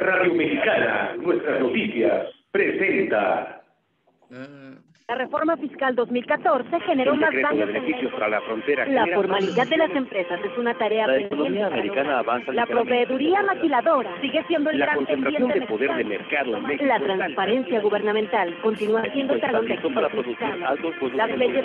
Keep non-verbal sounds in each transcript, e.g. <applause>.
Radio Mexicana, nuestras noticias, presenta. La reforma fiscal 2014 generó más daños beneficios para la frontera. La formalidad de las empresas es una tarea La La proveeduría maquiladora sigue siendo el gran concentración de este poder de mercado La transparencia gubernamental continúa siendo talón de para producir Las leyes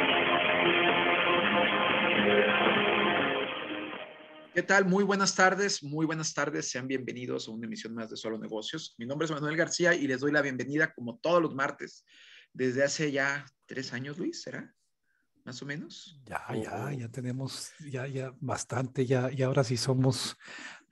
¿Qué tal? Muy buenas tardes, muy buenas tardes. Sean bienvenidos a una emisión más de Solo Negocios. Mi nombre es Manuel García y les doy la bienvenida como todos los martes. Desde hace ya tres años, Luis, ¿será? Más o menos. Ya, ya, ya tenemos, ya, ya bastante, ya, y ahora sí somos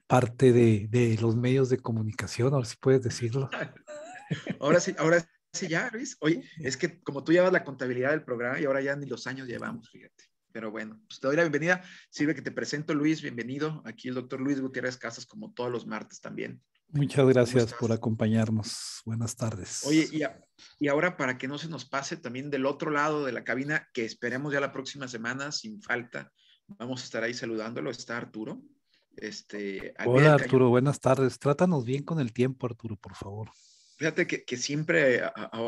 parte de, de, los medios de comunicación, ahora sí puedes decirlo. <laughs> ahora sí, ahora sí ya, Luis. Oye, es que como tú llevas la contabilidad del programa y ahora ya ni los años llevamos, fíjate. Pero bueno, pues, te doy la bienvenida. Sirve que te presento, Luis. Bienvenido. Aquí el doctor Luis Gutiérrez Casas, como todos los martes también. Muchas gracias por acompañarnos. Buenas tardes. Oye, y, ahora para que no se nos pase también del otro lado de la cabina, que esperemos ya la próxima semana sin falta, vamos a estar ahí saludándolo, está Arturo. Este, Hola Arturo, buenas tardes. Trátanos bien con el tiempo, Arturo, por favor. Fíjate que, que siempre,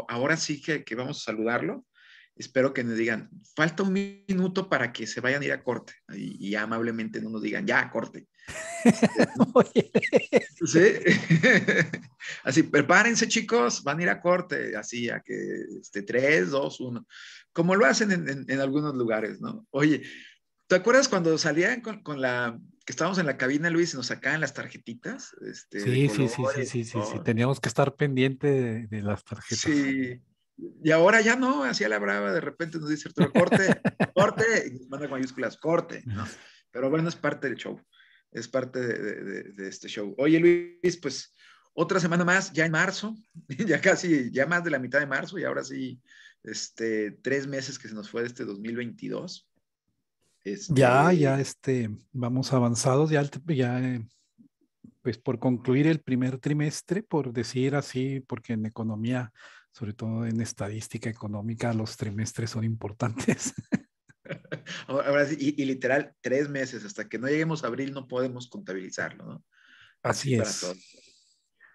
ahora sí que, que vamos a saludarlo espero que nos digan, falta un minuto para que se vayan a ir a corte y, amablemente no nos digan, ya, a corte. <laughs> ¿Sí? <laughs> así, prepárense chicos, van a ir a corte, así, a que este, tres dos, uno, como lo hacen en, en, algunos lugares, ¿no? Oye, ¿te acuerdas cuando salían con, la, que estábamos en la cabina, Luis, y nos sacaban las tarjetitas. Este, sí, sí, sí, sí, sí, sí, teníamos que estar pendiente de, las tarjetas. Sí, y ahora ya no, hacía la brava, de repente nos dice corte, <laughs> corte, y nos manda con mayúsculas, corte, ¿no? Pero bueno, es parte del show, es parte de, de, este show. Oye, Luis, pues otra semana más, ya en marzo, <laughs> ya casi, ya más de la mitad de marzo, y ahora sí, este, tres meses que se nos fue de este 2022. Este, ya, ya, este, vamos avanzados, ya, ya pues por concluir el primer trimestre, por decir así, porque en economía sobre todo en estadística económica, los trimestres son importantes. <laughs> Ahora, y, literal, tres meses, hasta que no lleguemos a abril no podemos contabilizarlo, ¿no? Así, es.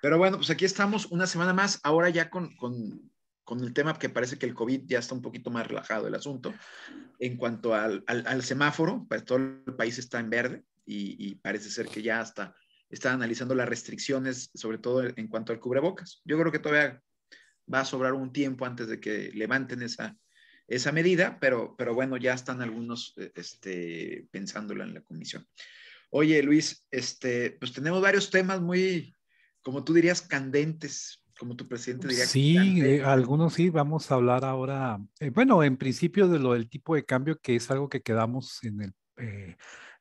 Pero bueno, pues aquí estamos una semana más, ahora ya con, con, con, el tema que parece que el COVID ya está un poquito más relajado el asunto. En cuanto al, al, semáforo, pues todo el país está en verde y, y parece ser que ya hasta está analizando las restricciones, sobre todo en cuanto al cubrebocas. Yo creo que todavía va a sobrar un tiempo antes de que levanten esa, esa medida, pero, pero bueno, ya están algunos eh, este, pensándola en la comisión. Oye, Luis, este, pues tenemos varios temas muy, como tú dirías, candentes, como tu presidente diría. Sí, eh, algunos sí, vamos a hablar ahora, eh, bueno, en principio de lo del tipo de cambio, que es algo que quedamos en el,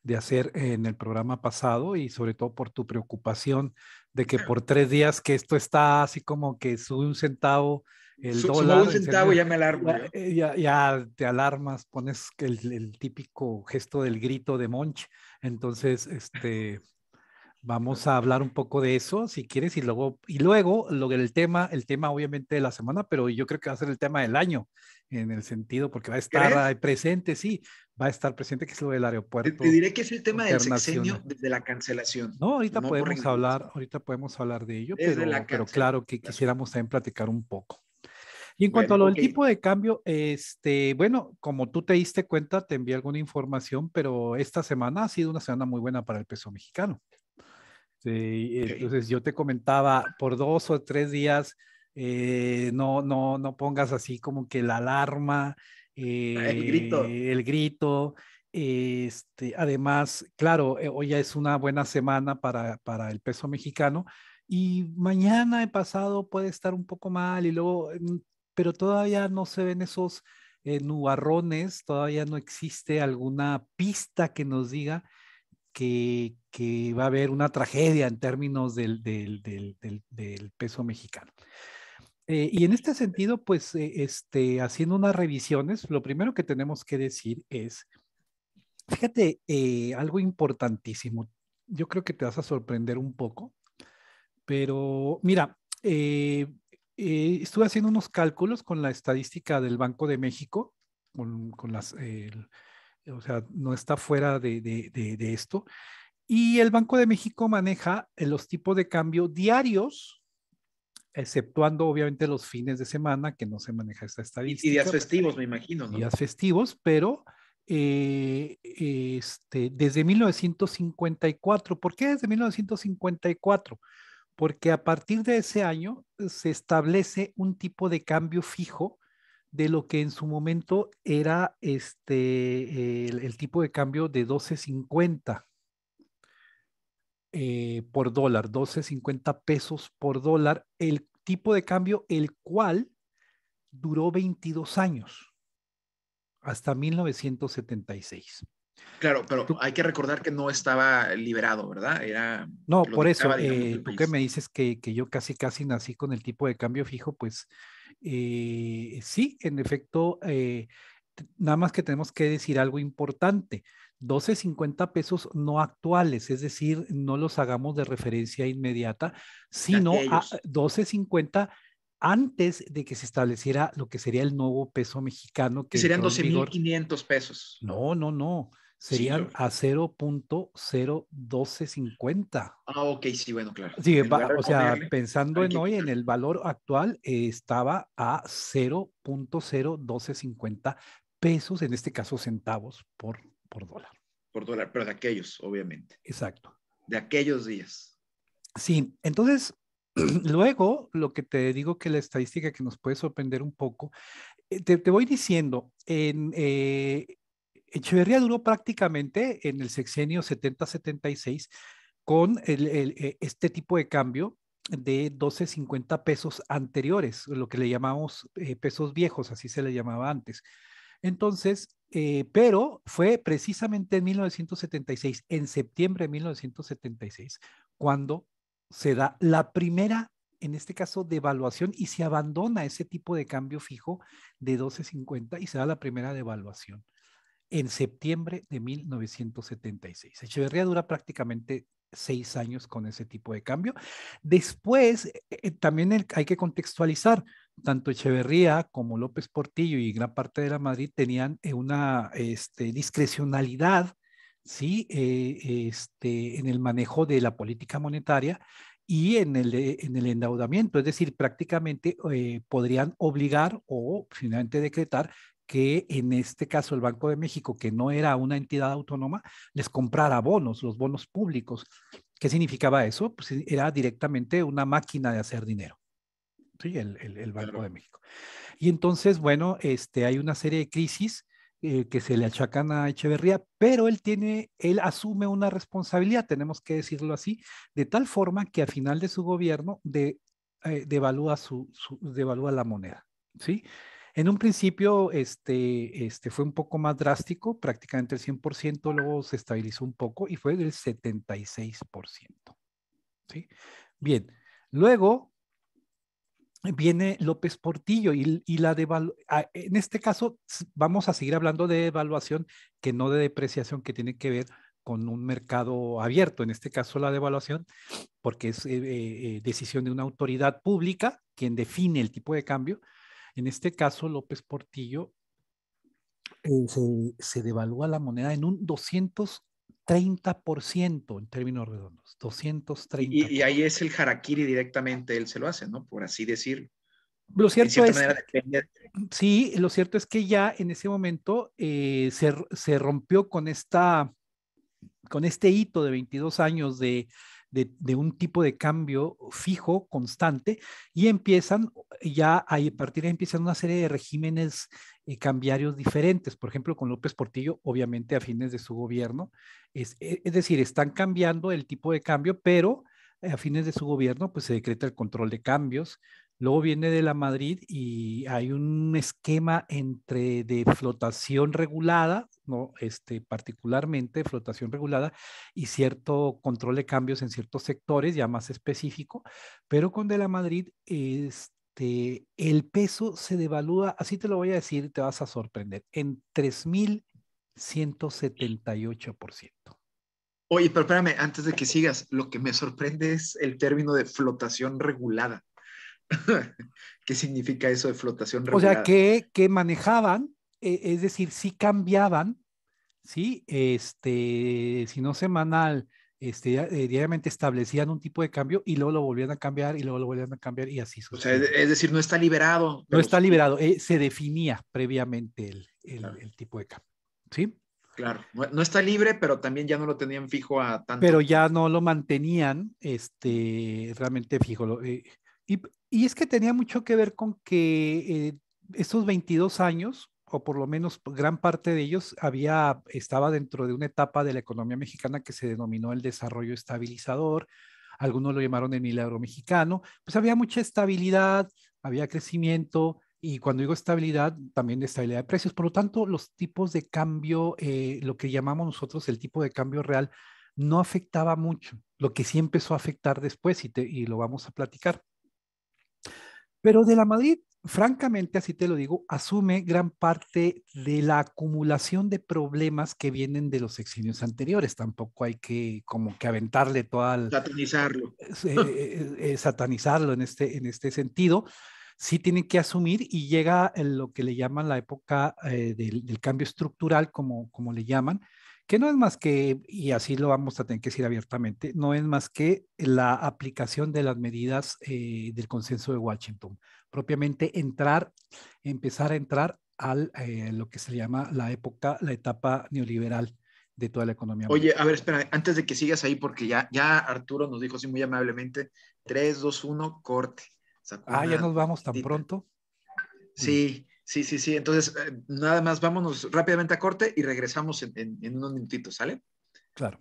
de hacer en el programa pasado y sobre todo por tu preocupación de que por tres días que esto está así como que sube un centavo el dólar. Sube un centavo ya me alarmo. Eh, ya, te alarmas, pones el, el, típico gesto del grito de Monch. Entonces, este, vamos a hablar un poco de eso, si quieres, y luego, y luego lo tema, el tema obviamente de la semana, pero yo creo que va a ser el tema del año, en el sentido, porque va a estar ahí presente, sí, va a estar presente, que es lo del aeropuerto. Te, diré que es el tema del sexenio desde la cancelación. No, ahorita podemos hablar, ahorita podemos hablar de ello, pero, claro que quisiéramos también platicar un poco. Y en cuanto a lo del tipo de cambio, este, bueno, como tú te diste cuenta, te envié alguna información, pero esta semana ha sido una semana muy buena para el peso mexicano. Entonces yo te comentaba, por dos o tres días, eh, no, no, no pongas así como que la alarma Ah, el grito. Eh, el este, además, claro, eh, hoy ya es una buena semana para, el peso mexicano y mañana he pasado puede estar un poco mal y luego, mm, pero todavía no se ven esos eh, nubarrones, todavía no existe alguna pista que nos diga que, va a haber una tragedia en términos del peso mexicano. Eh, y en este sentido, pues, eh, este, haciendo unas revisiones, lo primero que tenemos que decir es, fíjate, eh, algo importantísimo. Yo creo que te vas a sorprender un poco, pero mira, estuve haciendo unos cálculos con la estadística del Banco de México, con, las, o sea, no está fuera de, de, de, de esto. Y el Banco de México maneja los tipos de cambio diarios exceptuando obviamente los fines de semana, que no se maneja esta estadística. Y días pues, festivos, me imagino. ¿no? Días festivos, pero eh, este, desde 1954. ¿Por qué desde 1954? Porque a partir de ese año se establece un tipo de cambio fijo de lo que en su momento era este, el tipo de cambio de 1250 eh, por dólar, 12.50 pesos por dólar, el tipo de cambio el cual duró 22 años, hasta 1976. Claro, pero hay que recordar que no estaba liberado, ¿verdad? Era no, por eso, eh, tú que me dices que, que, yo casi casi nací con el tipo de cambio fijo, pues eh, sí, en efecto, eh, nada más que tenemos que decir algo importante. 12.50 pesos no actuales, es decir, no los hagamos de referencia inmediata, sino a 12.50 antes de que se estableciera lo que sería el nuevo peso mexicano. Que serían 12.500 pesos. No, no, no. Serían cero a 0.01250. Ah, ok, sí, bueno, claro. Sí, o sea, pensando en hoy, en el valor actual, estaba a 0.01250 pesos, en este caso centavos por por dólar. Por dólar, pero de aquellos, obviamente. Exacto. De aquellos días. Sí, entonces, <clears throat> luego, lo que te digo que la estadística que nos puede sorprender un poco, eh, te, voy diciendo, en, eh, Echeverría duró prácticamente en el sexenio 70-76 con el, eh, este tipo de cambio de 12.50 pesos anteriores, lo que le llamamos pesos viejos, así se le llamaba antes. Entonces, eh, pero fue precisamente en 1976, en septiembre de 1976, cuando se da la primera, en este caso, devaluación y se abandona ese tipo de cambio fijo de 12.50 y se da la primera devaluación en septiembre de 1976. Echeverría dura prácticamente seis años con ese tipo de cambio. Después, eh, eh, también hay que contextualizar, tanto Echeverría como López Portillo y gran parte de la Madrid tenían eh, una este, discrecionalidad ¿sí? Eh, este, en el manejo de la política monetaria y en el, endeudamiento, es decir, prácticamente eh, podrían obligar o finalmente decretar que en este caso el Banco de México, que no era una entidad autónoma, les comprara bonos, los bonos públicos. ¿Qué significaba eso? Pues era directamente una máquina de hacer dinero. ¿sí? el, el, Banco de México. Y entonces, bueno, este, hay una serie de crisis eh, que se le achacan a Echeverría, pero él tiene, él asume una responsabilidad, tenemos que decirlo así, de tal forma que al final de su gobierno de, eh, devalúa, su, su, devalúa la moneda, ¿sí? En un principio este, este fue un poco más drástico, prácticamente el 100%, luego se estabilizó un poco y fue del 76%. ¿sí? Bien, luego viene López Portillo y, la devaluación. Ah, en este caso vamos a seguir hablando de devaluación que no de depreciación que tiene que ver con un mercado abierto, en este caso la devaluación, porque es eh, eh, eh, decisión de una autoridad pública quien define el tipo de cambio. En este caso, López Portillo se, se, devalúa la moneda en un 200 30% en términos redondos, 230. Y, ahí es el harakiri directamente, él se lo hace, ¿no? Por así decirlo. Lo cierto es, sí, lo cierto es que ya en ese momento eh, se, se, rompió con esta, con este hito de 22 años de de, un tipo de cambio fijo, constante, y empiezan eh, ya a partir de empiezan una serie de regímenes eh, cambiarios diferentes. Por ejemplo, con López Portillo, obviamente a fines de su gobierno, es, e, es decir, están cambiando el tipo de cambio, pero eh, a fines de su gobierno, pues se decreta el control de cambios, Luego viene de la Madrid y hay un esquema entre de flotación regulada, ¿no? este, particularmente flotación regulada y cierto control de cambios en ciertos sectores, ya más específico, pero con de la Madrid este, el peso se devalúa, así te lo voy a decir, te vas a sorprender, en 3.178%. Oye, pero espérame, antes de que sigas, lo que me sorprende es el término de flotación regulada. <laughs> ¿Qué significa eso de flotación O sea, que, manejaban, eh, es decir, si cambiaban, ¿sí? Este, si no semanal, este, eh, diariamente establecían un tipo de cambio y luego lo volvían a cambiar y luego lo volvían a cambiar y así sucede. es decir, no está liberado. No está liberado, eh, se definía previamente el, tipo de cambio, ¿sí? Claro, no, está libre, pero también ya no lo tenían fijo a tanto. Pero ya no lo mantenían este, realmente fijo. Lo, y, es que tenía mucho que ver con que eh, esos estos 22 años, o por lo menos gran parte de ellos, había, estaba dentro de una etapa de la economía mexicana que se denominó el desarrollo estabilizador, algunos lo llamaron el milagro mexicano, pues había mucha estabilidad, había crecimiento, y cuando digo estabilidad, también de estabilidad de precios. Por lo tanto, los tipos de cambio, eh, lo que llamamos nosotros el tipo de cambio real, no afectaba mucho. Lo que sí empezó a afectar después, y lo vamos a platicar. Pero de la Madrid, francamente, así te lo digo, asume gran parte de la acumulación de problemas que vienen de los exilios anteriores. Tampoco hay que como que aventarle todo al satanizarlo. Eh, eh, eh, satanizarlo en este, en este sentido sí tienen que asumir y llega lo que le llaman la época del, cambio estructural, como, como le llaman, que no es más que, y así lo vamos a tener que decir abiertamente, no es más que la aplicación de las medidas eh, del consenso de Washington, propiamente entrar, empezar a entrar a eh, lo que se llama la época, la etapa neoliberal de toda la economía. Oye, a ver, espera, antes de que sigas ahí, porque ya, ya Arturo nos dijo así muy amablemente, 3, 2, 1, corte. ah, ya nos vamos tan pronto. Sí, Sí, sí, sí. Entonces, eh, nada más vámonos rápidamente a corte y regresamos en, unos minutitos, ¿sale? Claro.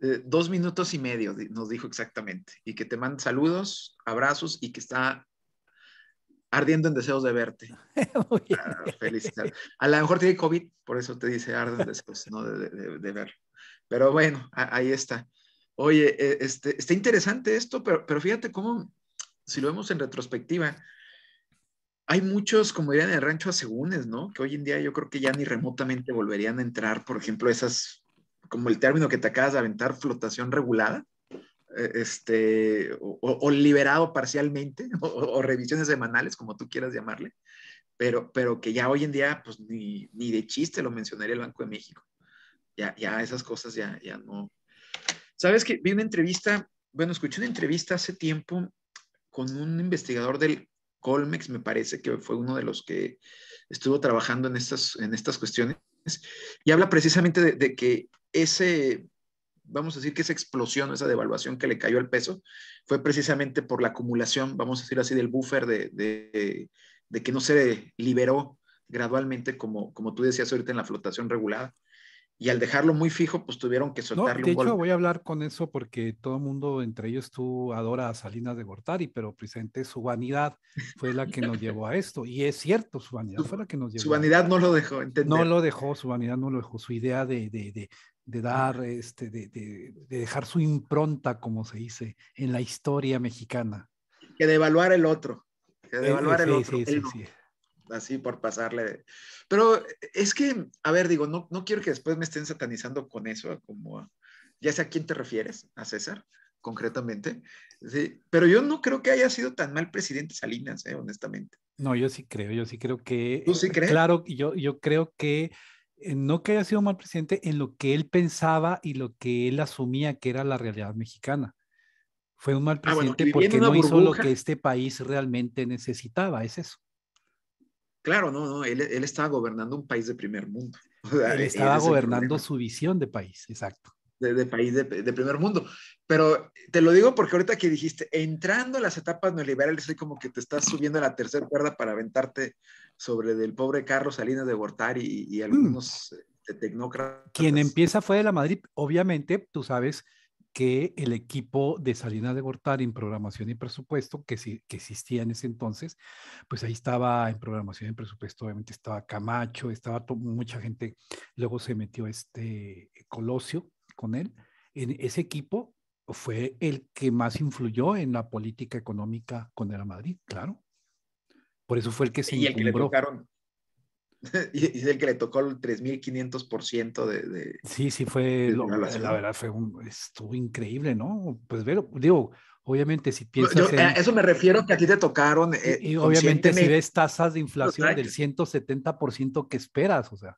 Eh, dos minutos y medio nos dijo exactamente. Y que te manda saludos, abrazos y que está ardiendo en deseos de verte. <laughs> Ah, a lo mejor tiene COVID, por eso te dice arde en deseos, ¿no? De, de, Pero bueno, ahí está. Oye, eh, este, está interesante esto, pero, pero fíjate cómo si lo vemos en retrospectiva, hay muchos, como dirían en el rancho, asegúnes, ¿no? Que hoy en día yo creo que ya ni remotamente volverían a entrar, por ejemplo, esas, como el término que te acabas de aventar, flotación regulada, eh, este, o, liberado parcialmente, <laughs> o, revisiones semanales, como tú quieras llamarle, pero, pero que ya hoy en día, pues ni, ni de chiste lo mencionaría el Banco de México. Ya, ya esas cosas ya, ya no. Sabes que vi una entrevista, bueno, escuché una entrevista hace tiempo con un investigador del Colmex, me parece que fue uno de los que estuvo trabajando en estas, en estas cuestiones, y habla precisamente de, que ese, vamos a decir que esa explosión, esa devaluación que le cayó al peso, fue precisamente por la acumulación, vamos a decir así, del buffer de, de que no se liberó gradualmente, como, como tú decías ahorita en la flotación regulada y al dejarlo muy fijo, pues tuvieron que soltarle no, de hecho, voy a hablar con eso porque todo el mundo, entre ellos tú, adora a Salinas de Gortari, pero presente su vanidad fue la que nos llevó a esto. Y es cierto, su vanidad fue la que nos llevó. Su vanidad no lo dejó, entender. No lo dejó, su vanidad no lo dejó. Su idea de, de, de, dar, este, de, dejar su impronta, como se dice, en la historia mexicana. Que de evaluar el otro. Que de eh, evaluar el otro. Sí, sí, sí así por pasarle. Pero es que, a ver, digo, no, no quiero que después me estén satanizando con eso, como ya sé a quién te refieres, a César, concretamente. pero yo no creo que haya sido tan mal presidente Salinas, eh, honestamente. No, yo sí creo, yo sí creo que. Claro, yo, yo creo que eh, no que haya sido mal presidente en lo que él pensaba y lo que él asumía que era la realidad mexicana. Fue un mal ah, presidente porque no hizo lo que este país realmente necesitaba, es eso. Claro, no, no, él, estaba gobernando un país de primer mundo. <laughs> él e-, estaba gobernando su visión de país, exacto. De, país de, primer mundo. Pero te lo digo porque ahorita que dijiste, entrando a las etapas neoliberales, soy como que te estás subiendo a la tercera cuerda para aventarte sobre del pobre Carlos Salinas de Gortari y, mm. algunos eh, tecnócratas. Quien empieza fue de la Madrid, obviamente, tú sabes, que el equipo de Salinas de Gortari en programación y presupuesto, que, que existía en ese entonces, pues ahí estaba en programación y presupuesto, obviamente estaba Camacho, estaba mucha gente, luego se metió este Colosio con él. En ese equipo fue el que más influyó en la política económica con el Madrid, claro. Por eso fue el que se... Y <laughs> y es el que le tocó el 3.500% de, de... Sí, sí, fue, la verdad, fue un, estuvo increíble, ¿no? Pues veo digo, obviamente si piensas... en, eso me refiero que aquí te tocaron... Eh, y, obviamente si ves tasas de inflación del 170% que esperas, o sea.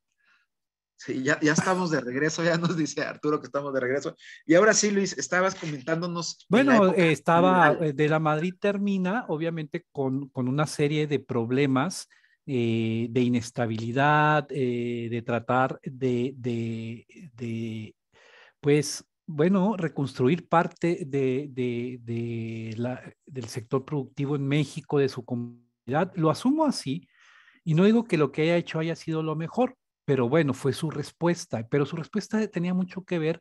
Sí, ya, ya estamos de regreso, ya nos dice Arturo que estamos de regreso. Y ahora sí, Luis, estabas comentándonos. Bueno, estaba, eh, de la Madrid termina, obviamente, con, con una serie de problemas eh, de inestabilidad, eh, de tratar de, de, de, pues, bueno, reconstruir parte de, de de la, del sector productivo en México, de su comunidad. Lo asumo así y no digo que lo que haya hecho haya sido lo mejor, pero bueno, fue su respuesta, pero su respuesta tenía mucho que ver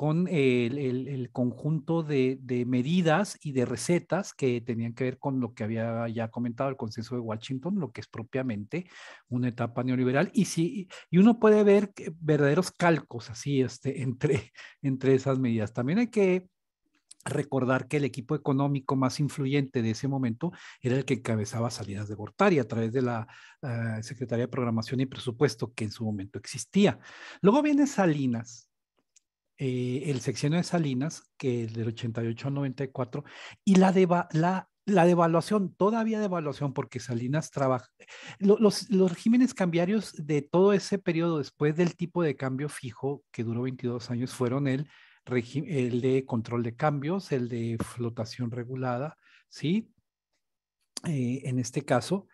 con el, conjunto de, medidas y de recetas que tenían que ver con lo que había ya comentado el consenso de Washington, lo que es propiamente una etapa neoliberal. Y, si, y uno puede ver verdaderos calcos así este, <laughs> entre, entre esas medidas. También hay que recordar que el equipo económico más influyente de ese momento era el que encabezaba salidas de Gortari a través de la eh, Secretaría de Programación y Presupuesto que en su momento existía. Luego viene Salinas, eh, el sexenio de Salinas, que es del 88 al 94, y la, la, la devaluación, todavía devaluación, porque Salinas trabaja. los, regímenes cambiarios de todo ese periodo después del tipo de cambio fijo, que duró 22 años, fueron el, el de control de cambios, el de flotación regulada, ¿sí? Eh, en este caso,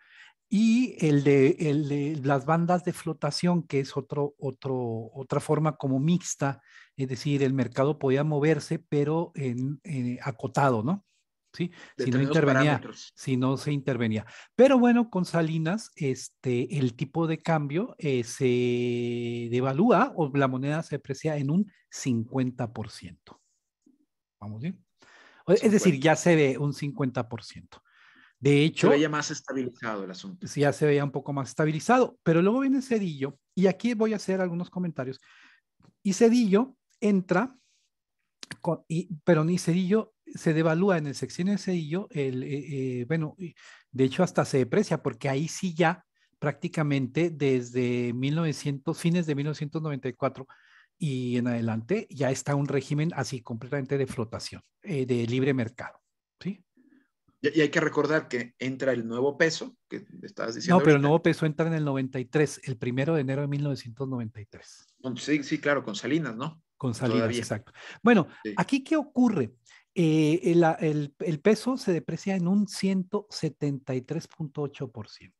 y el de, el las bandas de flotación, que es otro, otro, otra forma como mixta es decir, el mercado podía moverse, pero eh, acotado, ¿no? ¿Sí? Si no intervenía, si no se intervenía. Pero bueno, con Salinas, este, el tipo de cambio eh, se devalúa o la moneda se aprecia en un 50%. ¿Vamos bien? Es decir, ya se ve un 50%. De hecho. Se más estabilizado el asunto. Sí, ya se veía un poco más estabilizado. Pero luego viene Cedillo, y aquí voy a hacer algunos comentarios. Y Cedillo entra, pero ni Cedillo se devalúa en el sexenio de Cedillo, el, eh, eh, bueno, de hecho hasta se deprecia, porque ahí sí ya prácticamente desde 1900, fines de 1994 y en adelante, ya está un régimen así completamente de flotación, eh, de libre mercado. ¿sí? Y, hay que recordar que entra el nuevo peso, que estabas diciendo. No, pero el nuevo peso entra en el 93, el primero de enero de 1993. Sí, sí, claro, con Salinas, ¿no? Con salidas, exacto. Bueno, aquí qué ocurre? Eh, el, el, el, peso se deprecia en un 173.8%.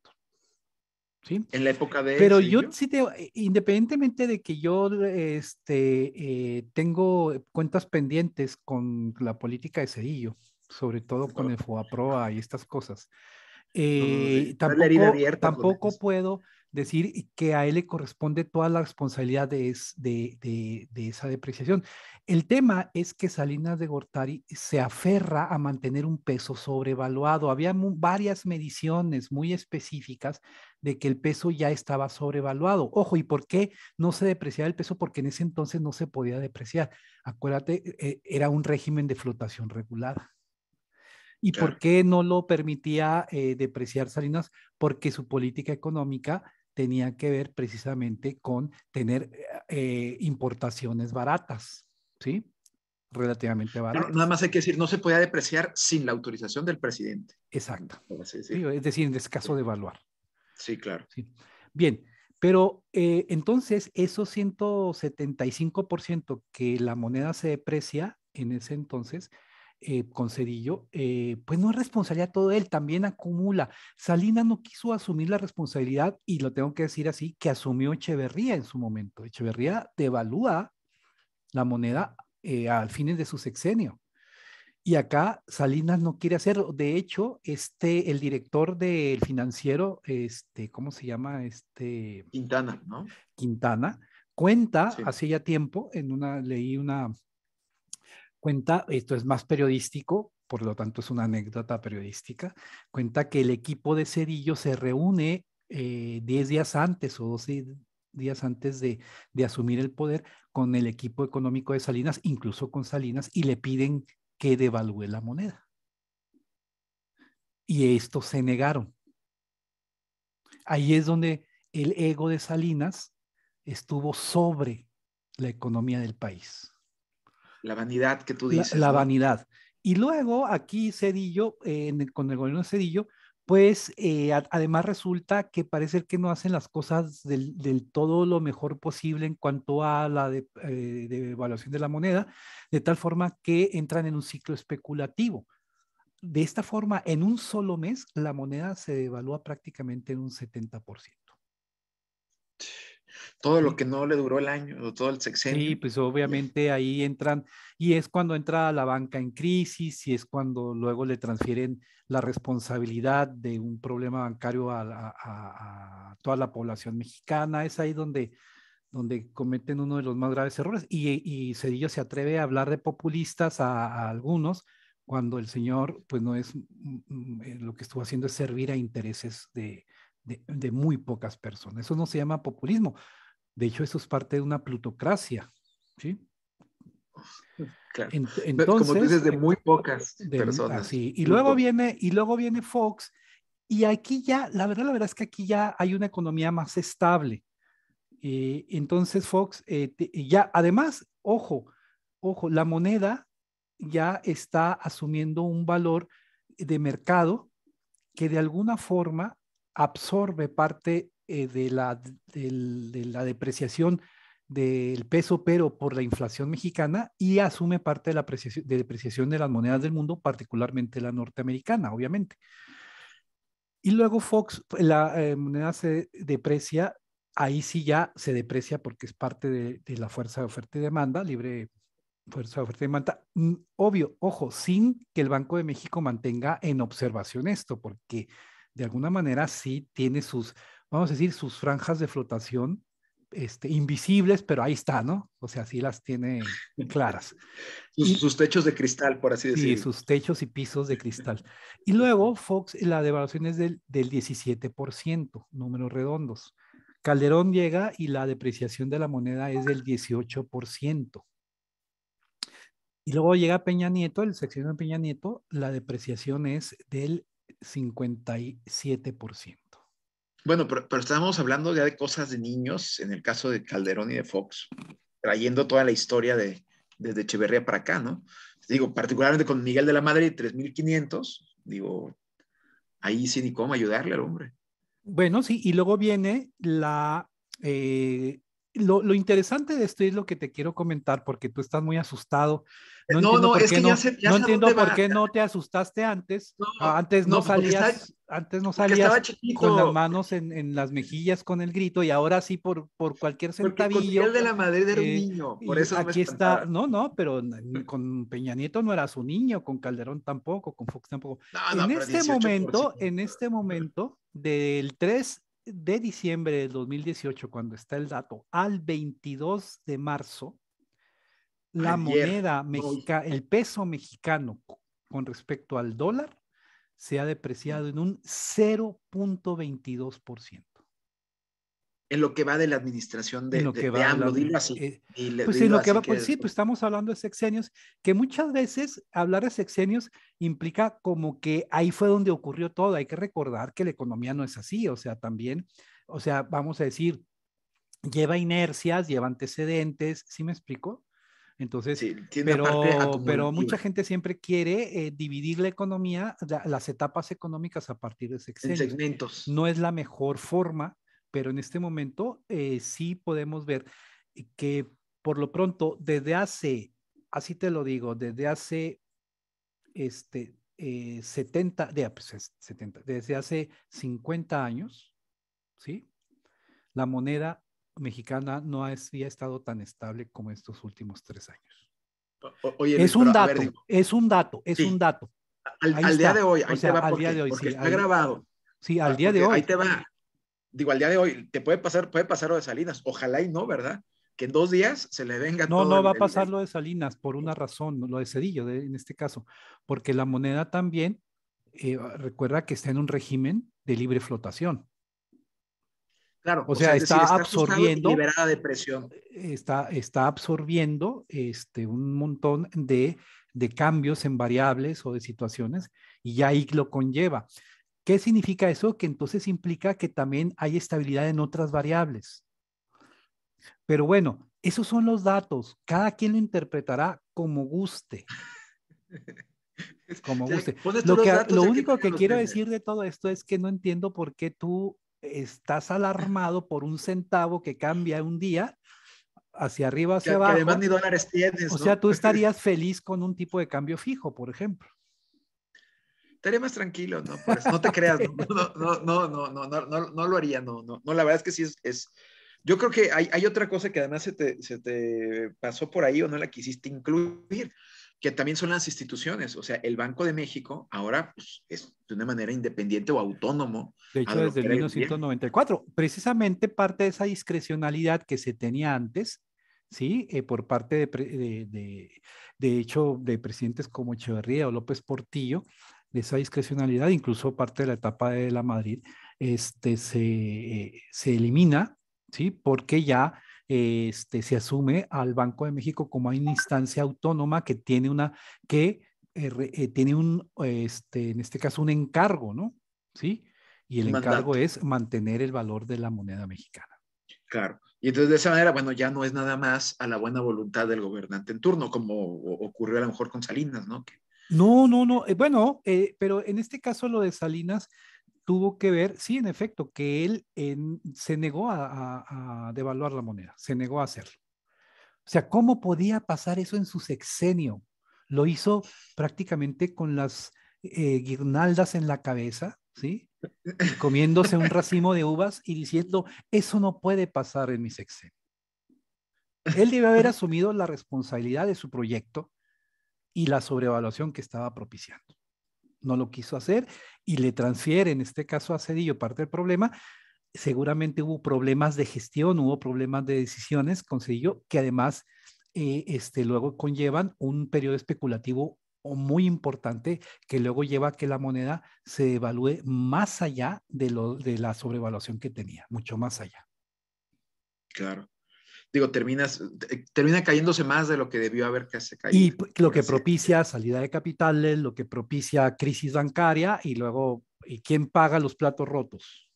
¿Sí? En la época de... Pero yo sí eh, independientemente de que yo este, eh, tengo cuentas pendientes con la política de Cedillo, sobre todo con el FOAPROA y estas cosas, eh, tampoco, tampoco puedo decir que a él le corresponde toda la responsabilidad de, esa depreciación. El tema es que Salinas de Gortari se aferra a mantener un peso sobrevaluado. Había varias mediciones muy específicas de que el peso ya estaba sobrevaluado. Ojo, ¿y por qué no se depreciaba el peso? Porque en ese entonces no se podía depreciar. Acuérdate, eh, era un régimen de flotación regulada. ¿Y por qué no lo permitía eh, depreciar Salinas? Porque su política económica tenía que ver precisamente con tener eh, eh, importaciones baratas, ¿sí? Relativamente baratas. nada más hay que decir, no se podía depreciar sin la autorización del presidente. Exacto. es decir, en descaso de evaluar. Sí, claro. Bien, pero eh, entonces esos 175% que la moneda se deprecia en ese entonces, eh, con Cedillo, eh, pues no es responsabilidad todo él, también acumula. Salinas no quiso asumir la responsabilidad, y lo tengo que decir así, que asumió Echeverría en su momento. Echeverría devalúa la moneda eh, al fines de su sexenio. Y acá Salinas no quiere hacerlo. De hecho, este, el director del financiero, este, ¿cómo se llama? Este, Quintana, ¿no? Quintana, cuenta hace ya tiempo, en una, leí una, Cuenta, esto es más periodístico, por lo tanto es una anécdota periodística, cuenta que el equipo de Cedillo se reúne 10 eh, días antes o 12 días antes de, de, asumir el poder con el equipo económico de Salinas, incluso con Salinas, y le piden que devalúe la moneda. Y estos se negaron. Ahí es donde el ego de Salinas estuvo sobre la economía del país la vanidad que tú dices. La, vanidad. Y luego aquí Cedillo, con el gobierno de Cedillo, pues eh, además resulta que parece que no hacen las cosas del, todo lo mejor posible en cuanto a la de, eh, de de la moneda, de tal forma que entran en un ciclo especulativo. De esta forma, en un solo mes, la moneda se devalúa prácticamente en un 70% todo lo que no le duró el año o todo el sexenio. Sí, pues obviamente ahí entran, y es cuando entra la banca en crisis, y es cuando luego le transfieren la responsabilidad de un problema bancario a, toda la población mexicana. Es ahí donde, donde cometen uno de los más graves errores. Y, y Cedillo se atreve a hablar de populistas a algunos cuando el señor, pues no es, mm, mm, eh, lo que estuvo haciendo es servir a intereses de, de, muy pocas personas. Eso no se llama populismo. De hecho, eso es parte de una plutocracia. ¿sí? Claro. entonces, como dices, de eh, muy pocas personas. Y luego viene, y luego viene Fox, y aquí ya, la verdad, la verdad es que aquí ya hay una economía más estable. entonces, Fox, eh, ya, además, ojo, ojo, la moneda ya está asumiendo un valor de mercado que de alguna forma absorbe parte eh, de, la, de, la depreciación del peso, pero por la inflación mexicana y asume parte de la depreciación de las monedas del mundo, particularmente la norteamericana, obviamente. Y luego Fox, la eh, moneda se deprecia, ahí sí ya se deprecia porque es parte de, de la fuerza de oferta y demanda, libre fuerza de oferta y demanda. Mm, obvio, ojo, sin que el Banco de México mantenga en observación esto, porque de alguna manera sí tiene sus, vamos a decir, sus franjas de flotación este, invisibles, pero ahí está, ¿no? O sea, sí las tiene claras. <laughs> Sus, techos de cristal, por así decirlo. Sí, sus techos y pisos de cristal. Y luego Fox, la devaluación es del, del 17%, números redondos. Calderón llega y la depreciación de la moneda es del 18%. Y luego llega Peña Nieto, el sección de Peña Nieto, la depreciación es del 57%. Bueno, pero, pero estamos hablando ya de cosas de niños, en el caso de Calderón y de Fox, trayendo toda la historia de, desde Echeverría para acá, ¿no? Digo, particularmente con Miguel de la Madre, 3.500, digo, ahí sí ni cómo ayudarle al hombre. Bueno, sí, y luego viene la... Eh, lo, lo interesante de esto es lo que te quiero comentar, porque tú estás muy asustado no, no, es que ya no entiendo por qué no te asustaste antes. Ah, antes no, salías, antes no salías con las manos en, las mejillas con el grito y ahora sí por, por cualquier centavillo. el de la madre era un eh, niño, por eso. Aquí está, no, no, pero con Peña Nieto no era su niño, con Calderón tampoco, con Fox tampoco. en este momento, en este momento del 3 de diciembre del 2018, cuando está el dato, al 22 de marzo la moneda mexicana, el peso mexicano con respecto al dólar se ha depreciado en un 0.22%. En lo que va de la administración de, en lo que va de la, administración así. pues, lo que va, pues sí, pues estamos hablando de sexenios, que muchas veces hablar de sexenios implica como que ahí fue donde ocurrió todo. Hay que recordar que la economía no es así, o sea, también, o sea, vamos a decir, lleva inercias, lleva antecedentes, ¿sí me explico? Entonces, pero, pero mucha gente siempre quiere eh, dividir la economía, las etapas económicas a partir de segmentos. No es la mejor forma, pero en este momento eh, sí podemos ver eh, que por lo pronto, desde hace, así te lo digo, desde hace este, 70, de, 70, pues, desde hace 50 años, ¿sí? La moneda mexicana no ha estado tan estable como estos últimos tres años. es, un dato, es un dato, es un dato, Al, día de hoy, ahí al día de hoy, sí, está grabado. Sí, al ah, día de hoy. Ahí te va. Digo, al día de hoy, te puede pasar, puede pasar lo de Salinas. Ojalá y no, ¿verdad? Que en dos días se le venga no, No, va a pasar lo de Salinas por una razón, lo de Cedillo de, en este caso, porque la moneda también eh, recuerda que está en un régimen de libre flotación o, sea, está, absorbiendo. Está, está absorbiendo este, un montón de, de cambios en variables o de situaciones y ahí lo conlleva. ¿Qué significa eso? Que entonces implica que también hay estabilidad en otras variables. Pero bueno, esos son los datos. Cada quien lo interpretará como guste. <laughs> Como guste. lo, único que, quiero decir de todo esto es que no entiendo por qué tú estás alarmado por un centavo que cambia un día hacia arriba, hacia abajo. O sea, tú <laughs> estarías feliz con un tipo de cambio fijo, por ejemplo. Estaría más tranquilo, ¿no? Pues, no te creas, no, no, no, no, no, no, lo haría, no, no, no, la verdad es que sí es, es yo creo que hay, hay, otra cosa que además te, se te pasó por ahí o no la quisiste incluir que también son las instituciones. O sea, el Banco de México ahora pues, es de una manera independiente o autónomo. De hecho, desde 1994, precisamente parte de esa discrecionalidad que se tenía antes, ¿sí? Eh, por parte de, de, hecho, de presidentes como Echeverría o López Portillo, de esa discrecionalidad, incluso parte de la etapa de la Madrid, este, se, eh, se elimina, ¿sí? Porque ya este, se asume al Banco de México como una instancia autónoma que tiene una, que eh, eh, tiene un, este, en este caso, un encargo, ¿no? ¿Sí? Y el encargo es mantener el valor de la moneda mexicana. Claro. Y entonces de esa manera, bueno, ya no es nada más a la buena voluntad del gobernante en turno, como ocurrió a lo mejor con Salinas, ¿no? No, no, no. Eh, bueno, pero en este caso lo de Salinas tuvo que ver, sí, en efecto, que él se negó a, devaluar la moneda, se negó a hacerlo. O sea, ¿cómo podía pasar eso en su sexenio? Lo hizo prácticamente con las eh, guirnaldas en la cabeza, ¿sí? comiéndose un racimo de uvas y diciendo, eso no puede pasar en mi sexenio. Él debe haber <laughs> asumido la responsabilidad de su proyecto y la sobrevaluación que estaba propiciando no lo quiso hacer y le transfiere, en este caso a Cedillo, parte del problema. Seguramente hubo problemas de gestión, hubo problemas de decisiones con Cedillo, que además eh, este, luego conllevan un periodo especulativo muy importante que luego lleva a que la moneda se evalúe más allá de, lo, de la sobrevaluación que tenía, mucho más allá. Claro digo, terminas, eh, termina cayéndose más de lo que debió haber que se caído. Y lo que propicia salida de capitales, lo que propicia crisis bancaria y luego, ¿y quién paga los platos rotos?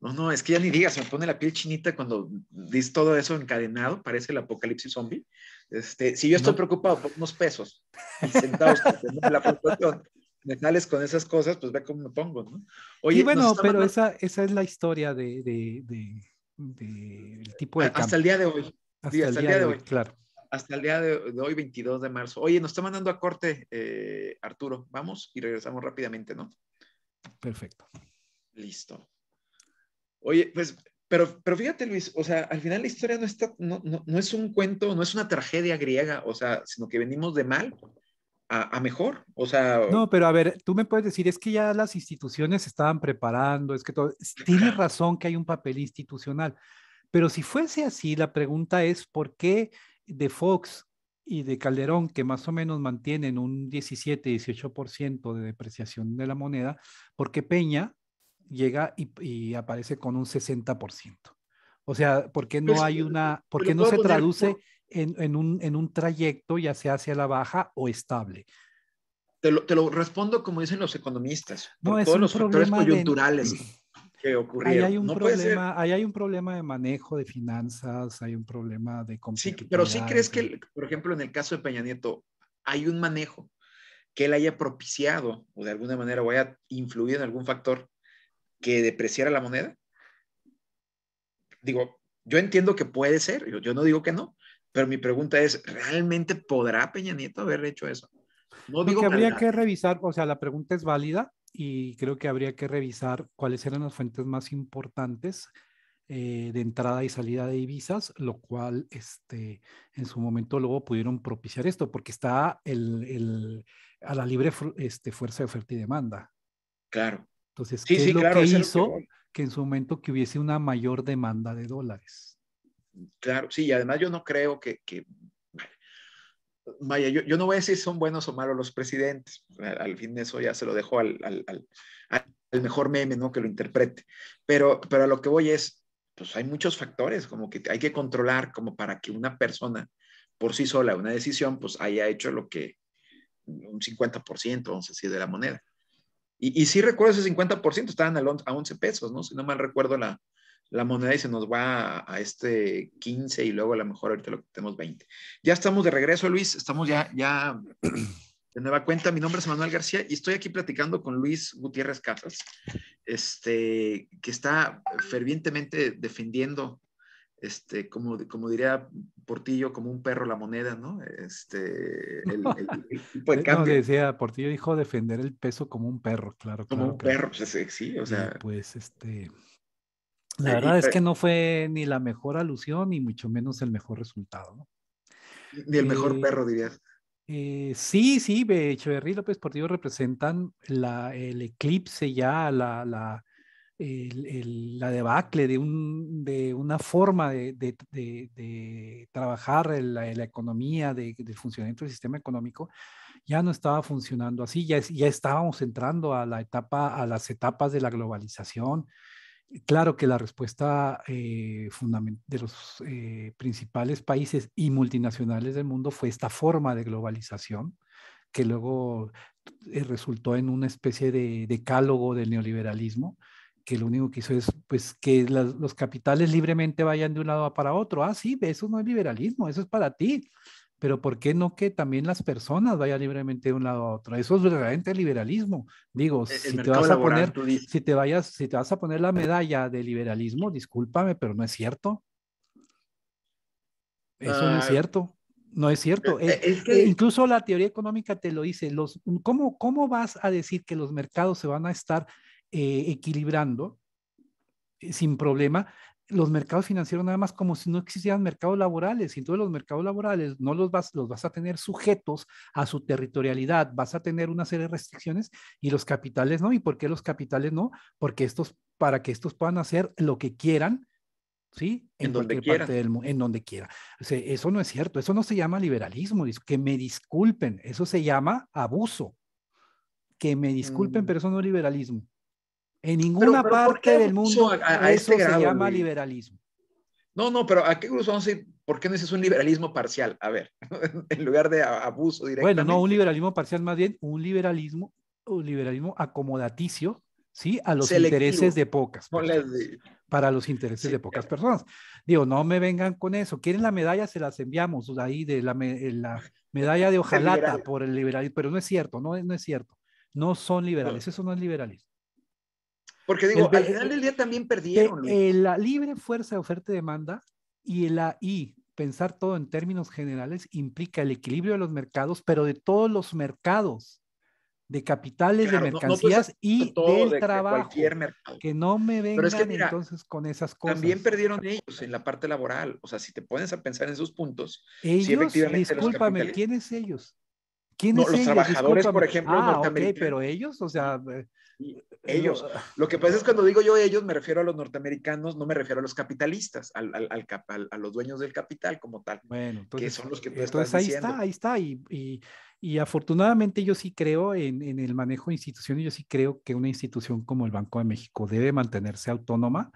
No, no, es que ya ni digas, me pone la piel chinita cuando dices todo eso encadenado, parece el apocalipsis zombie. Este, si yo estoy preocupado por unos pesos y sentados, la me con esas cosas, pues ve cómo me pongo, ¿no? Oye, y bueno, pero esa, esa es la historia de hasta el día de hoy. Hasta, el, día, de, hoy, claro. Hasta el día de, hoy, 22 de marzo. Oye, nos está mandando a corte, eh, Arturo. Vamos y regresamos rápidamente, ¿no? Perfecto. Listo. Oye, pues, pero, pero fíjate, Luis, o sea, al final la historia no, está, no, no, no es un cuento, no es una tragedia griega, o sea, sino que venimos de mal a, mejor. O sea. No, pero a ver, tú me puedes decir, es que ya las instituciones estaban preparando, es que todo. Tienes razón que hay un papel institucional. Pero si fuese así, la pregunta es: ¿por qué de Fox y de Calderón, que más o menos mantienen un 17-18% de depreciación de la moneda, por qué Peña llega y, aparece con un 60%? O sea, ¿por qué no pues, hay eh, una, por qué no se traduce en, un, trayecto, ya sea hacia la baja o estable. Te lo, respondo como dicen los economistas, por todos los factores coyunturales. <clears throat> Que ocurrieron hay un ahí hay un problema de manejo de finanzas, hay un problema de Sí, pero si crees que, por ejemplo, en el caso de Peña Nieto, hay un manejo que él haya propiciado o de alguna manera vaya haya influido en algún factor que depreciara la moneda. Digo, yo entiendo que puede ser, yo no digo que no, pero mi pregunta es, ¿realmente podrá Peña Nieto haber hecho eso? No digo que habría que revisar, o sea, la pregunta es válida y creo que habría que revisar cuáles eran las fuentes más importantes eh, de entrada y salida de divisas, lo cual este, en su momento luego pudieron propiciar esto, porque está el, a la libre este, fuerza de oferta y demanda. Claro. Entonces, ¿qué lo que hizo que en su momento que hubiese una mayor demanda de dólares? claro, sí, y además yo no creo que, vaya, yo, no voy a decir son buenos o malos los presidentes, al, fin de eso ya se lo dejo al, mejor meme, ¿no? Que lo interprete, pero, pero a lo que voy es, pues hay muchos factores, como que hay que controlar como para que una persona por sí sola, una decisión, pues haya hecho lo que un 50%, vamos a decir, de la moneda. Y, y sí recuerdo ese 50%, estaban a 11 pesos, ¿no? Si no mal recuerdo la, la moneda y se nos va a, este 15 y luego a lo mejor ahorita lo tenemos 20. Ya estamos de regreso, Luis, estamos ya, ya <clears throat> de nueva cuenta. Mi nombre es Manuel García y estoy aquí platicando con Luis Gutiérrez Casas este, que está fervientemente defendiendo, este, como, como diría Portillo, como un perro la moneda, ¿no? Este, el, <laughs> cambio. decía, Portillo dijo defender el peso como un perro, claro. Como un perro, pues, sí, o sea. pues este la verdad es que no fue ni la mejor alusión, ni mucho menos el mejor resultado. Ni el mejor eh, perro, dirías. Eh, sí, sí, Echeverría y López Portillo representan la, el eclipse ya, la, la, el, la debacle de, un, de una forma de, de, de, trabajar la, la, economía, del funcionamiento del sistema económico, ya no estaba funcionando así, ya, ya estábamos entrando a, la etapa, a las etapas de la globalización, Claro que la respuesta eh, de los eh, principales países y multinacionales del mundo fue esta forma de globalización que luego eh, resultó en una especie de decálogo del neoliberalismo que lo único que hizo es pues, que los capitales libremente vayan de un lado para otro. Ah, sí, eso no es liberalismo, eso es para ti pero ¿por qué no que también las personas vayan libremente de un lado a otro? Eso es verdaderamente liberalismo. Digo, e-, si te vas a poner, si te si te vas a poner la medalla de liberalismo, discúlpame, pero no es cierto. Eso no es ah, cierto. No es cierto. E-, eh, eh, que... Incluso la teoría económica te lo dice. Los, ¿cómo, ¿Cómo vas a decir que los mercados se van a estar eh, equilibrando sin problema los mercados financieros nada más como si no existieran mercados laborales. Y entonces los mercados laborales no los vas, los vas a tener sujetos a su territorialidad, vas a tener una serie de restricciones y los capitales no. ¿Y por qué los capitales no? Porque estos, para que estos puedan hacer lo que quieran, ¿sí? En, donde quiera. en donde quiera. eso no es cierto, eso no se llama liberalismo, que me disculpen, eso se llama abuso. Que me disculpen, mm. pero eso no es liberalismo. En ninguna parte del mundo a, este se llama liberalismo. No, no, pero ¿a qué a ¿Por qué no es un liberalismo parcial? A ver, <laughs> en lugar de abuso directo. Bueno, no un liberalismo parcial, más bien un liberalismo, un liberalismo acomodaticio, ¿sí? A los intereses de pocas. para los intereses de pocas personas. Digo, no me vengan con eso. ¿Quieren la medalla? Se las enviamos ahí de la, medalla de ojalata por el liberalismo, pero no es cierto, no, es cierto. No son liberales, eso no es liberalismo. Porque digo, al final del día también perdieron. Eh, la libre fuerza de oferta y demanda y la I, pensar todo en términos generales, implica el equilibrio de los mercados, pero de todos los mercados de capitales, de mercancías y del trabajo. Que no me vengan entonces con esas cosas. También perdieron ellos en la parte laboral. O sea, si te pones a pensar en esos puntos. Ellos, efectivamente discúlpame, ¿quién ¿quiénes ellos? ¿Quiénes ellos? Los trabajadores, por ejemplo, ah, pero ellos, o sea, ellos. Lo que pasa es cuando digo yo ellos, me refiero a los norteamericanos, no me refiero a los capitalistas, al, al, a los dueños del capital como tal. Bueno, entonces, son los que ahí está, ahí está. Y, y, y, afortunadamente yo sí creo en, en, el manejo de instituciones, yo sí creo que una institución como el Banco de México debe mantenerse autónoma,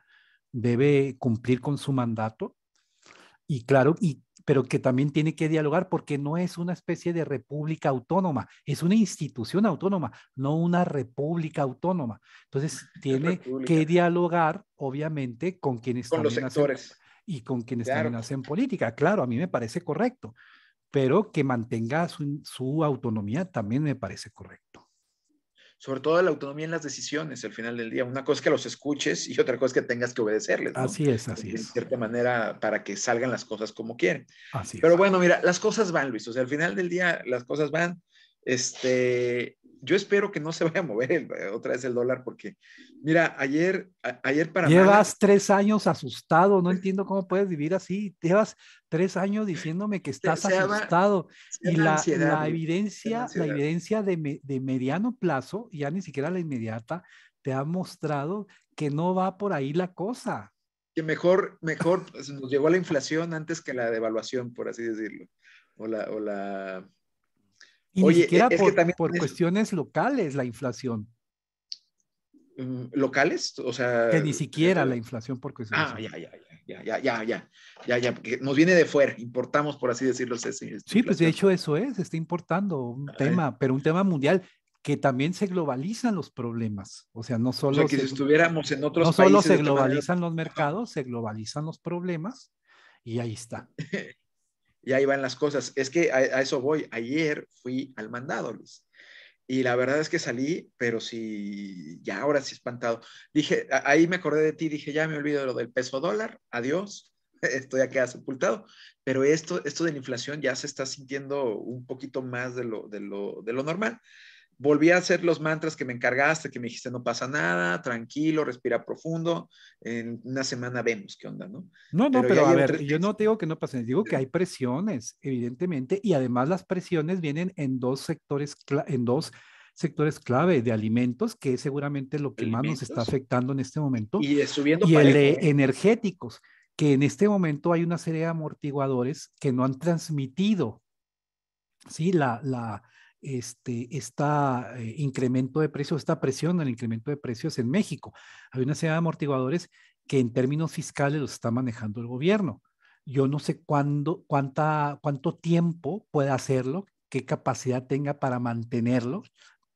debe cumplir con su mandato. Y claro, y pero que también tiene que dialogar porque no es una especie de república autónoma, es una institución autónoma, no una república autónoma. Entonces, tiene que dialogar, obviamente, con quienes están los sectores. y con quienes claro. también hacen política. Claro, a mí me parece correcto, pero que mantenga su autonomía también me parece correcto sobre todo la autonomía en las decisiones al final del día. Una cosa es que los escuches y otra cosa es que tengas que obedecerles. Así es, así es. De cierta manera, para que salgan las cosas como quieren. Así Pero bueno, mira, las cosas van, Luis. O sea, al final del día, las cosas van. Este, yo espero que no se vaya a mover eh, otra vez el dólar porque, mira, ayer, ayer para... Llevas tres años asustado, no entiendo cómo puedes vivir así. Llevas tres años diciéndome que estás asustado. y la, evidencia, la, evidencia de, mediano plazo, ya ni siquiera la inmediata, te ha mostrado que no va por ahí la cosa. Que mejor, mejor pues, nos llegó la inflación antes que la devaluación, por así decirlo. O la, o la... ni siquiera e, por, por cuestiones locales la inflación. Mm, locales, o sea... Que ni siquiera la inflación porque Ah, ya, ya, ya, ya, ya, ya, ya, ya, porque nos viene de fuera, importamos, por así decirlo. Ese, sí, pues de hecho eso es, está importando un tema, pero un tema mundial que también se globalizan los problemas, o sea, no solo... que si estuviéramos en otros no países... No solo se globalizan los mercados, se globalizan los problemas y ahí está. <laughs> y ahí van las cosas. Es que a, a eso voy. Ayer fui al mandado, Luis. Y la verdad es que salí, pero sí, ya ahora sí espantado. Dije, ahí me acordé de ti, dije, ya me olvido de lo del peso dólar, adiós, esto ya queda sepultado. Pero esto, esto de la inflación ya se está sintiendo un poquito más de lo, de lo, de lo normal volví a hacer los mantras que me encargaste, que me dijiste, no pasa nada, tranquilo, respira profundo, en una semana vemos qué onda, ¿no? No, no, pero, a ver, yo no digo que no pasa, digo que hay presiones, evidentemente, y además las presiones vienen en dos sectores, en dos sectores clave de alimentos, que es seguramente lo que más nos está afectando en este momento. Y subiendo el de energéticos, que en este momento hay una serie de amortiguadores que no han transmitido, ¿sí? La, la, este eh, incremento de precios, esta presión del incremento de precios en México. Hay una serie de amortiguadores que en términos fiscales los está manejando el gobierno. Yo no sé cuándo, cuánta, cuánto tiempo puede hacerlo, qué capacidad tenga para mantenerlo,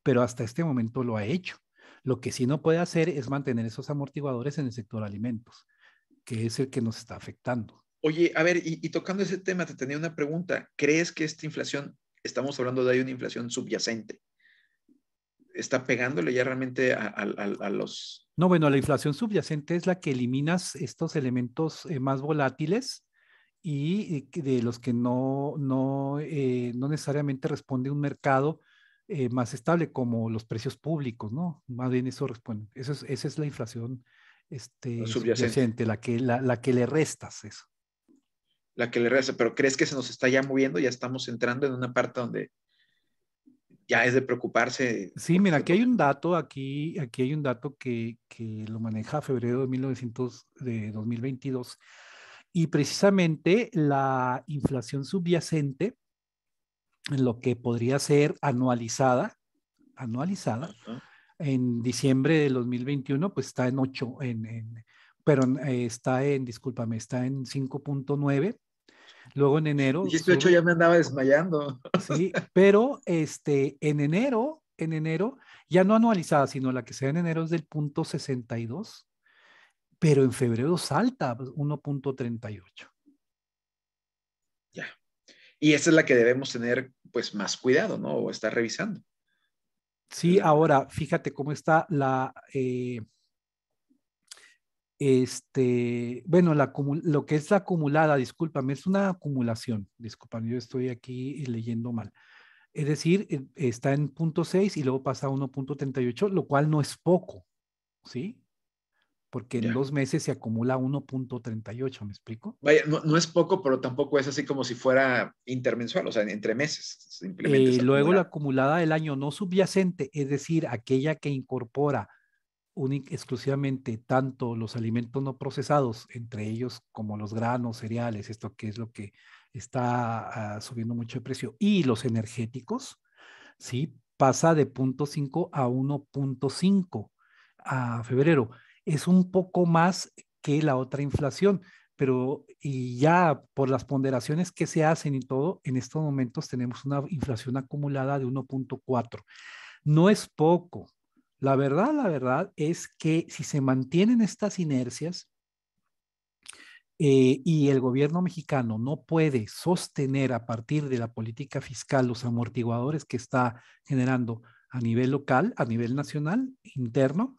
pero hasta este momento lo ha hecho. Lo que sí no puede hacer es mantener esos amortiguadores en el sector alimentos, que es el que nos está afectando. Oye, a ver, y, y tocando ese tema, te tenía una pregunta. ¿Crees que esta inflación estamos hablando de ahí una inflación subyacente. Está pegándole ya realmente a, los... No, bueno, la inflación subyacente es la que eliminas estos elementos eh, más volátiles y de los que no, no, eh, no necesariamente responde un mercado eh, más estable como los precios públicos, ¿no? Más bien eso responde. esa es la inflación este, subyacente. la, que, la que le restas eso la que le reza, pero crees que se nos está ya moviendo, ya estamos entrando en una parte donde ya es de preocuparse. Sí, mira, aquí hay un dato, aquí, aquí hay un dato que, lo maneja febrero de, de 2022 y precisamente la inflación subyacente, lo que podría ser anualizada, anualizada, en diciembre de 2021, pues está en 8, en, pero eh, está en, discúlpame, está en 5.9 Luego en enero. Y 18 hecho ya me andaba desmayando. Sí, pero este, en enero, en enero, ya no anualizada, sino la que se en enero es del punto 62, pero en febrero salta 1.38. Pues, ya. Y esa es la que debemos tener pues más cuidado, ¿no? O estar revisando. Sí, ahora fíjate cómo está la, eh, este, bueno, la, lo que es la acumulada, discúlpame, es una acumulación, discúlpame, yo estoy aquí leyendo mal. Es decir, eh, está en punto 6 y luego pasa a 1.38, lo cual no es poco, ¿sí? Porque en dos meses se acumula 1.38, ¿me explico? Vaya, no, es poco, pero tampoco es así como si fuera intermensual, o sea, entre meses. Simplemente eh, luego la acumulada del año no subyacente, es decir, aquella que incorpora exclusivamente tanto los alimentos no procesados, entre ellos como los granos, cereales, esto que es lo que está ah, subiendo mucho de precio, y los energéticos, ¿sí? Pasa de 0.5 a 1.5 a febrero. Es un poco más que la otra inflación, pero y ya por las ponderaciones que se hacen y todo, en estos momentos tenemos una inflación acumulada de 1.4. No es poco, la verdad, la verdad es que si se mantienen estas inercias eh, y el gobierno mexicano no puede sostener a partir de la política fiscal los amortiguadores que está generando a nivel local, a nivel nacional, interno,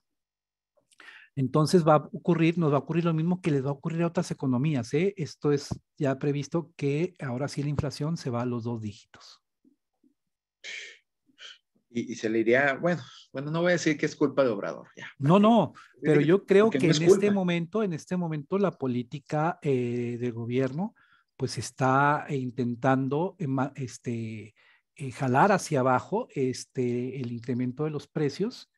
entonces va a ocurrir, nos va a ocurrir lo mismo que les va a ocurrir a otras economías. ¿eh? Esto es ya previsto que ahora sí la inflación se va a los dos dígitos y, se le diría, bueno, bueno, no voy a decir que es culpa de Obrador, No, no, pero yo creo que en este momento, en este momento la política eh, del gobierno pues está intentando eh, este, eh, jalar hacia abajo este, el incremento de los precios.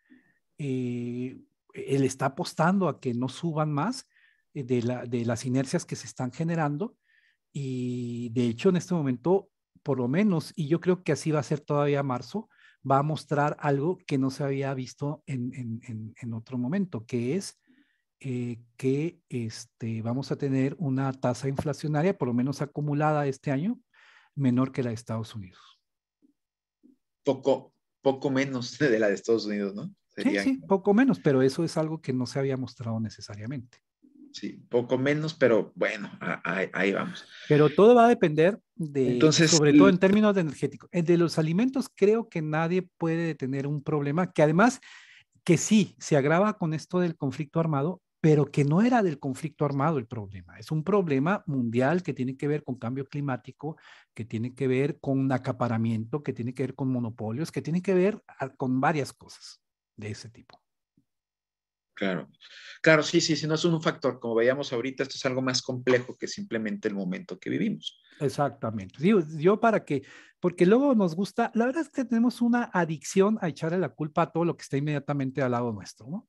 Eh, él está apostando a que no suban más de, de las inercias que se están generando y de hecho en este momento, por lo menos, y yo creo que así va a ser todavía marzo, va a mostrar algo que no se había visto en, en, otro momento, que es eh, que este, vamos a tener una tasa inflacionaria, por lo menos acumulada este año, menor que la de Estados Unidos. Poco, poco menos de la de Estados Unidos, ¿no? Sí, sí, poco menos, pero eso es algo que no se había mostrado necesariamente. Sí, poco menos, pero bueno, ahí, vamos. Pero todo va a depender de, Entonces, sobre todo en términos de energéticos. Eh, de los alimentos creo que nadie puede tener un problema, que además, que sí, se agrava con esto del conflicto armado, pero que no era del conflicto armado el problema. Es un problema mundial que tiene que ver con cambio climático, que tiene que ver con acaparamiento, que tiene que ver con monopolios, que tiene que ver con varias cosas de ese tipo. Claro, claro, sí, sí, si no es un factor. Como veíamos ahorita, esto es algo más complejo que simplemente el momento que vivimos. Exactamente. yo para que, porque luego nos gusta, la verdad es que tenemos una adicción a echarle la culpa a todo lo que está inmediatamente al lado nuestro, ¿no?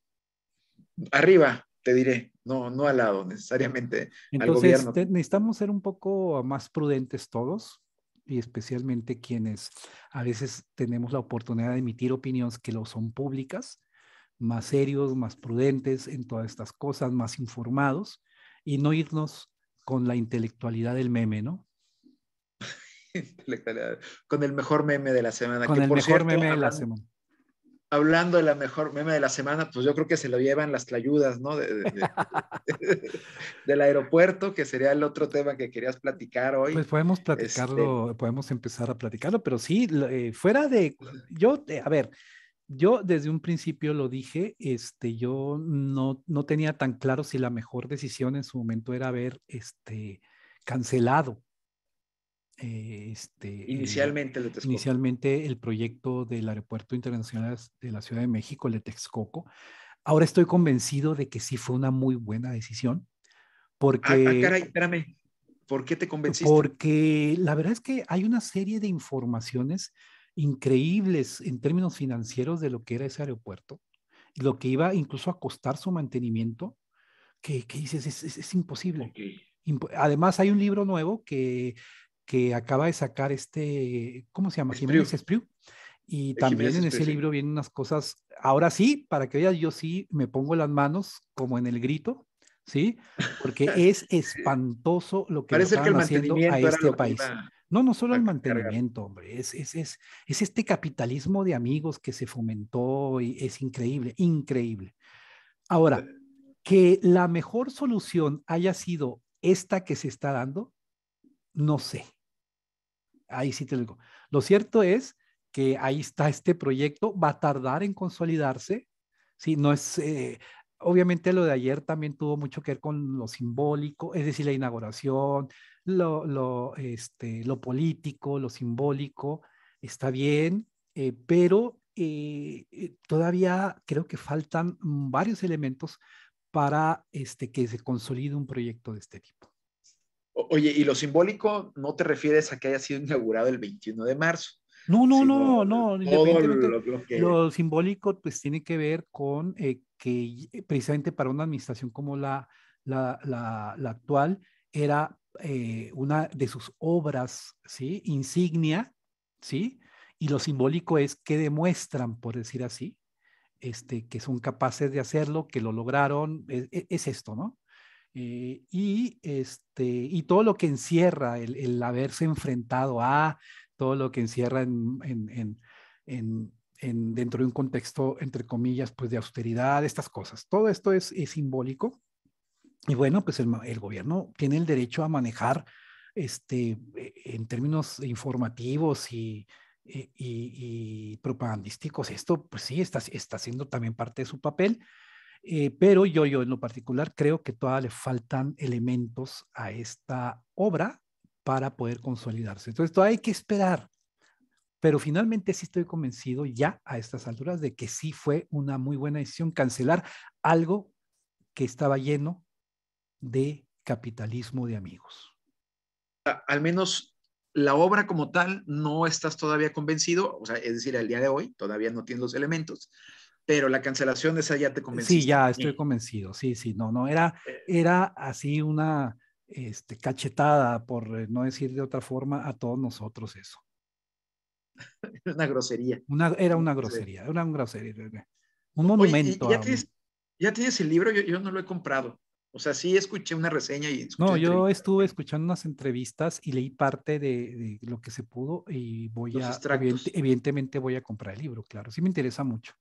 Arriba, te diré, no, no al lado necesariamente. Entonces, al gobierno. necesitamos ser un poco más prudentes todos y especialmente quienes a veces tenemos la oportunidad de emitir opiniones que lo son públicas más serios, más prudentes en todas estas cosas, más informados y no irnos con la intelectualidad del meme, ¿no? <laughs> con el mejor meme de la semana. Con el mejor meme hablando, de la semana. Hablando de la mejor meme de la semana, pues yo creo que se lo llevan las tlayudas, ¿no? De, <laughs> del aeropuerto, que sería el otro tema que querías platicar hoy. Pues podemos este platicarlo, podemos empezar a platicarlo, pero sí, eh, fuera de, yo, eh, a ver, yo desde un principio lo dije, este, yo no, no tenía tan claro si la mejor decisión en su momento era haber este, cancelado. Eh, este, inicialmente, el, inicialmente el proyecto del Aeropuerto Internacional de la Ciudad de México, el de Texcoco. Ahora estoy convencido de que sí fue una muy buena decisión, ah, ah, porque... espérame, ¿por qué te convenciste? Porque la verdad es que hay una serie de informaciones increíbles en términos financieros de lo que era ese aeropuerto, lo que iba incluso a costar su mantenimiento, que, que dices, es, es, imposible. Además, hay un libro nuevo que, que acaba de sacar este, ¿cómo se llama? Jiménez Y también en ese libro vienen unas cosas, ahora sí, para que veas, yo sí me pongo las manos como en el grito, ¿sí? Porque <laughs> es espantoso lo que están haciendo a este país. No, no solo el mantenimiento, hombre, es, es, es, es, este capitalismo de amigos que se fomentó y es increíble, increíble. Ahora, eh. que la mejor solución haya sido esta que se está dando, no sé. Ahí sí te digo. Lo cierto es que ahí está este proyecto, va a tardar en consolidarse. si no es, eh, obviamente lo de ayer también tuvo mucho que ver con lo simbólico, es decir, la inauguración, lo, lo, este, lo político, lo simbólico, está bien, eh, pero eh, eh, todavía creo que faltan varios elementos para este, que se consolide un proyecto de este tipo. Oye, y lo simbólico no te refieres a que haya sido inaugurado el 21 de marzo. No, no, no, no. Lo, lo, simbólico pues tiene que ver con que precisamente para una administración como la, la, la, la actual era eh, una de sus obras, ¿sí? Insignia, ¿sí? Y lo simbólico es que demuestran, por decir así, este, que son capaces de hacerlo, que lo lograron, e, e, es, esto, ¿no? Eh, y, este, y todo lo que encierra el, haberse enfrentado a, todo lo que encierra en, en, en, dentro de un contexto, entre comillas, pues de austeridad, estas cosas. Todo esto es simbólico y bueno, pues el, gobierno tiene el derecho a manejar este, e, en términos informativos e, y, y, propagandísticos. Esto, pues sí, está, está siendo también parte de su papel, eh, pero yo, yo en lo particular creo que todavía le faltan elementos a esta obra para poder consolidarse. Entonces, todavía hay que esperar, pero finalmente sí estoy convencido ya a estas alturas de que sí fue una muy buena decisión cancelar algo que estaba lleno de capitalismo de amigos. Al menos la obra como tal no estás todavía convencido, o sea, es decir, al día de hoy todavía no tienes los elementos, pero la cancelación esa ya te convenció. Sí, ya estoy convencido, sí, sí, no, no, era, eh. era así una este, cachetada, por eh, no decir de otra forma, a todos nosotros eso. Era <laughs> una grosería. Una, era una grosería, era una grosería. Un monumento. ya, tienes, el libro, yo no lo he comprado. O sea, sí escuché una reseña y... No, yo estuve escuchando unas entrevistas y leí parte de, lo que se pudo y voy a... evidentemente voy a comprar el libro, claro. Sí me interesa mucho.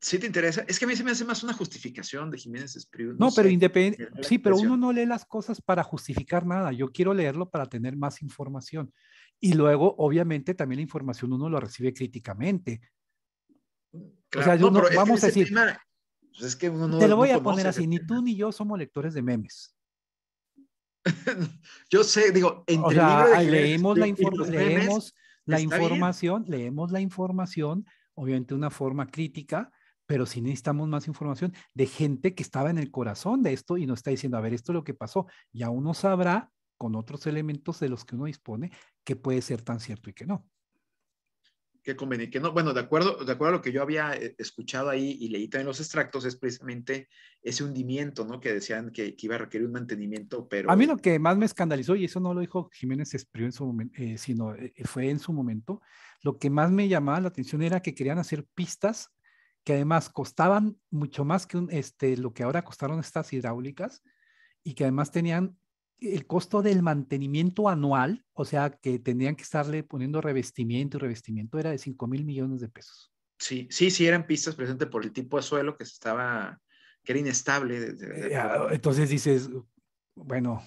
Sí te interesa. Es que a mí se me hace más una justificación de Jiménez Espriu. No, pero independiente. Sí, pero uno no lee las cosas para justificar nada. Yo quiero leerlo para tener más información. Y luego, obviamente, también la información uno lo recibe críticamente. Mm, o sea, no, vamos a decir, pues, Te lo voy a poner así: ni tú ni yo somos lectores de memes. <laughs> yo sé, digo, leemos, la, información, leemos la información, obviamente una forma crítica, pero si necesitamos más información de gente que estaba en el corazón de esto y nos está diciendo, a ver, esto es lo que pasó. Ya uno sabrá con otros elementos de los que uno dispone que puede ser tan cierto y que no que que no. Bueno, de acuerdo, de acuerdo a lo que yo había eh, escuchado ahí y leí también los extractos, es precisamente ese hundimiento, ¿no? Que decían que, que iba a requerir un mantenimiento, pero... A mí lo que más me escandalizó, y eso no lo dijo Jiménez Espriu en su momento, eh, sino eh, fue en su momento, lo que más me llamaba la atención era que querían hacer pistas que además costaban mucho más que este, lo que ahora costaron estas hidráulicas y que además tenían el costo del mantenimiento anual, o sea, que tendrían que estarle poniendo revestimiento y revestimiento era de 5 mil millones de pesos. Sí, sí, sí, eran pistas presentes por el tipo de suelo que estaba, que era inestable. Eh, ah, entonces dices, bueno.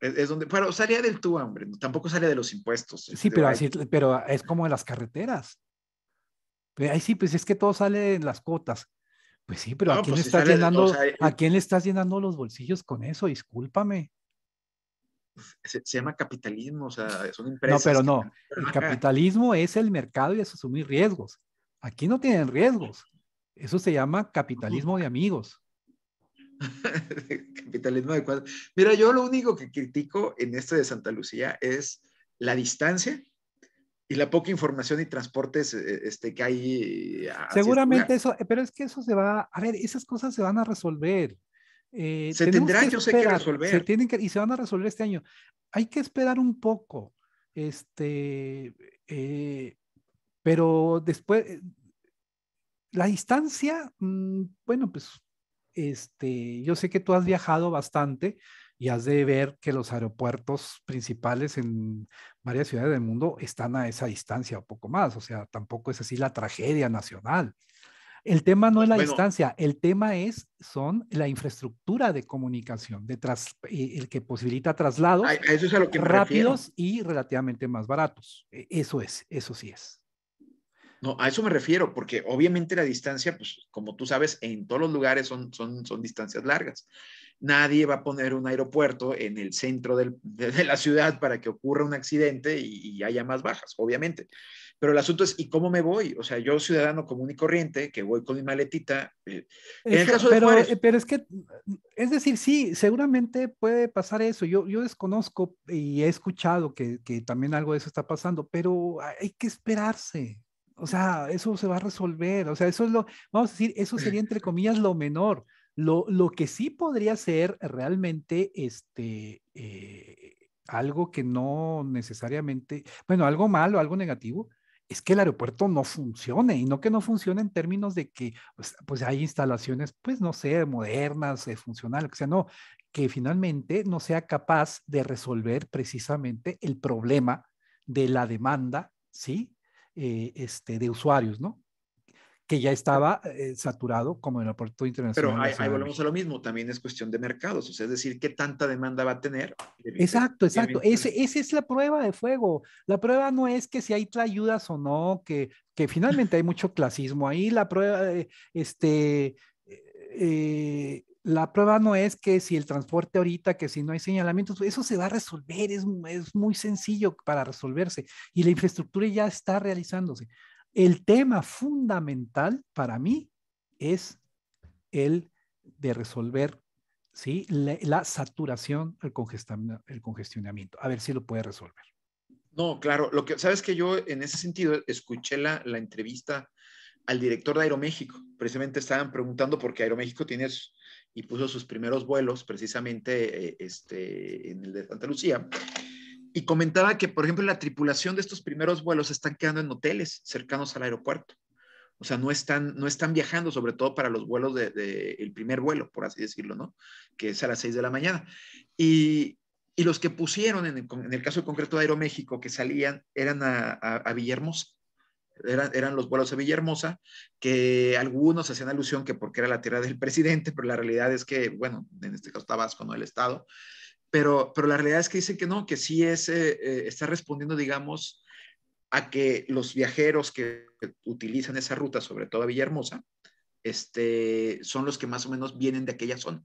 Es, donde, pero salía del tú, hombre, tampoco salía de los impuestos. Este, sí, pero, así, pero es como de las carreteras. Ahí sí, pues es que todo sale en las cotas, Pues sí, pero ¿a, quién le pues estás llenando, ¿a quién le estás llenando los bolsillos con eso? Discúlpame se, llama capitalismo, o sea, son empresas. No, pero no, el capitalismo es el mercado y es asumir riesgos. Aquí no tienen riesgos. Eso se llama capitalismo de amigos. <laughs> capitalismo de Mira, yo lo único que critico en este de Santa Lucía es la distancia y la poca información y transportes eh, este, que hay. Eh, Seguramente eso, eh, pero es que eso se va, a ver, esas cosas se van a resolver. Eh, se tendrán, que yo sé que resolver. tienen que, y se van a resolver este año. Hay que esperar un poco. Este, eh, pero después, eh, la distancia, mm, bueno, pues, este, yo sé que tú has viajado bastante y has de ver que los aeropuertos principales en varias ciudades del mundo están a esa distancia o poco más. O sea, tampoco es así la tragedia nacional. El tema no es la distancia, el tema es, son la infraestructura de comunicación, de eh, el que posibilita traslados rápidos y relativamente más baratos. E, eso es, eso sí es. No, a eso me refiero, porque obviamente la distancia, pues como tú sabes, en todos los lugares son, distancias largas. Nadie va a poner un aeropuerto en el centro de, la ciudad para que ocurra un accidente y, haya más bajas, obviamente. Pero el asunto es, ¿y cómo me voy? O sea, yo ciudadano común y corriente, que voy con mi maletita. Eh, eh, pero, es que, es decir, sí, seguramente puede pasar eso. Yo, yo desconozco y he escuchado que, que también algo de eso está pasando, pero hay que esperarse o sea, eso se va a resolver, o sea, eso es lo, vamos a decir, eso sería entre comillas lo menor. Lo, que sí podría ser realmente este, eh, algo que no necesariamente, bueno, algo malo, algo negativo, es que el aeropuerto no funcione y no que no funcione en términos de que pues, pues hay instalaciones, pues no sé, modernas, eh, funcionales, o sea, no, que finalmente no sea capaz de resolver precisamente el problema de la demanda, ¿sí? Eh, este, de usuarios, ¿no? Que ya estaba eh, saturado como el aeropuerto internacional. Pero ahí, volvemos a lo mismo, también es cuestión de mercados, o sea, es decir, qué tanta demanda va a tener. Exacto, exacto. Ese, esa es la prueba de fuego. La prueba no es que si hay ayudas o no, que, que finalmente hay mucho clasismo ahí. La prueba, eh, este, la prueba no es que si el transporte ahorita, que si no hay señalamientos, eso se va a resolver, es, es muy sencillo para resolverse y la infraestructura ya está realizándose. El tema fundamental para mí es el de resolver ¿sí? la, saturación, el, congestionamiento. A ver si lo puede resolver. No, claro. Lo que, Sabes que yo en ese sentido escuché la, la entrevista al director de Aeroméxico. Precisamente estaban preguntando porque Aeroméxico tienes y puso sus primeros vuelos precisamente eh, este, en el de Santa Lucía. Y comentaba que, por ejemplo, la tripulación de estos primeros vuelos están quedando en hoteles cercanos al aeropuerto. O sea, no están, no están viajando, sobre todo para los vuelos del el primer vuelo, por así decirlo, ¿no? Que es a las seis de la mañana. Y, los que pusieron, en el, caso concreto de Aeroméxico, que salían, eran a, a, a Villahermosa eran, los vuelos de Villahermosa, que algunos hacían alusión que porque era la tierra del presidente, pero la realidad es que, bueno, en este caso Tabasco, no el Estado, pero, pero la realidad es que dicen que no, que sí es, eh, eh, está respondiendo, digamos, a que los viajeros que utilizan esa ruta, sobre todo a Villahermosa, este, son los que más o menos vienen de aquella zona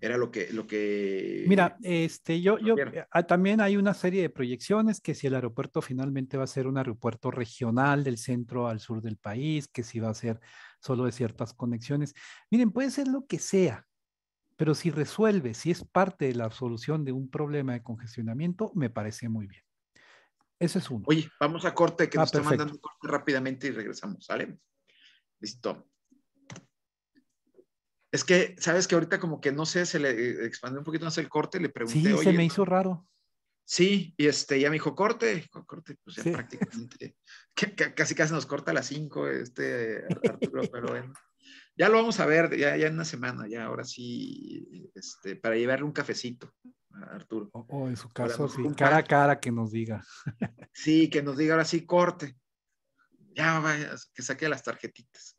era lo que, lo que... Mira, este, yo, yo ah, también hay una serie de proyecciones que si el aeropuerto finalmente va a ser un aeropuerto regional del centro al sur del país, que si va a ser solo de ciertas conexiones. Miren, puede ser lo que sea, pero si resuelve, si es parte de la solución de un problema de congestionamiento, me parece muy bien. Ese es uno. Oye, vamos a corte, que ah, nos está mandando corte rápidamente y regresamos, ¿sale? Listo. Es que, sabes que ahorita como que no sé, se le expandió un poquito más el corte, le pregunté. Sí, se me hizo raro. Sí, y este, ya me dijo, corte, corte, pues ya prácticamente, <laughs> casi casi nos corta a las cinco, este <laughs> Arturo, pero bueno. Ya lo vamos a ver, ya, ya en una semana, ya ahora sí, este, para llevarle un cafecito a Arturo. O en su caso, sí, cara a cara que nos diga. Sí, que nos diga ahora sí, corte. Ya, vaya, que saque las tarjetitas.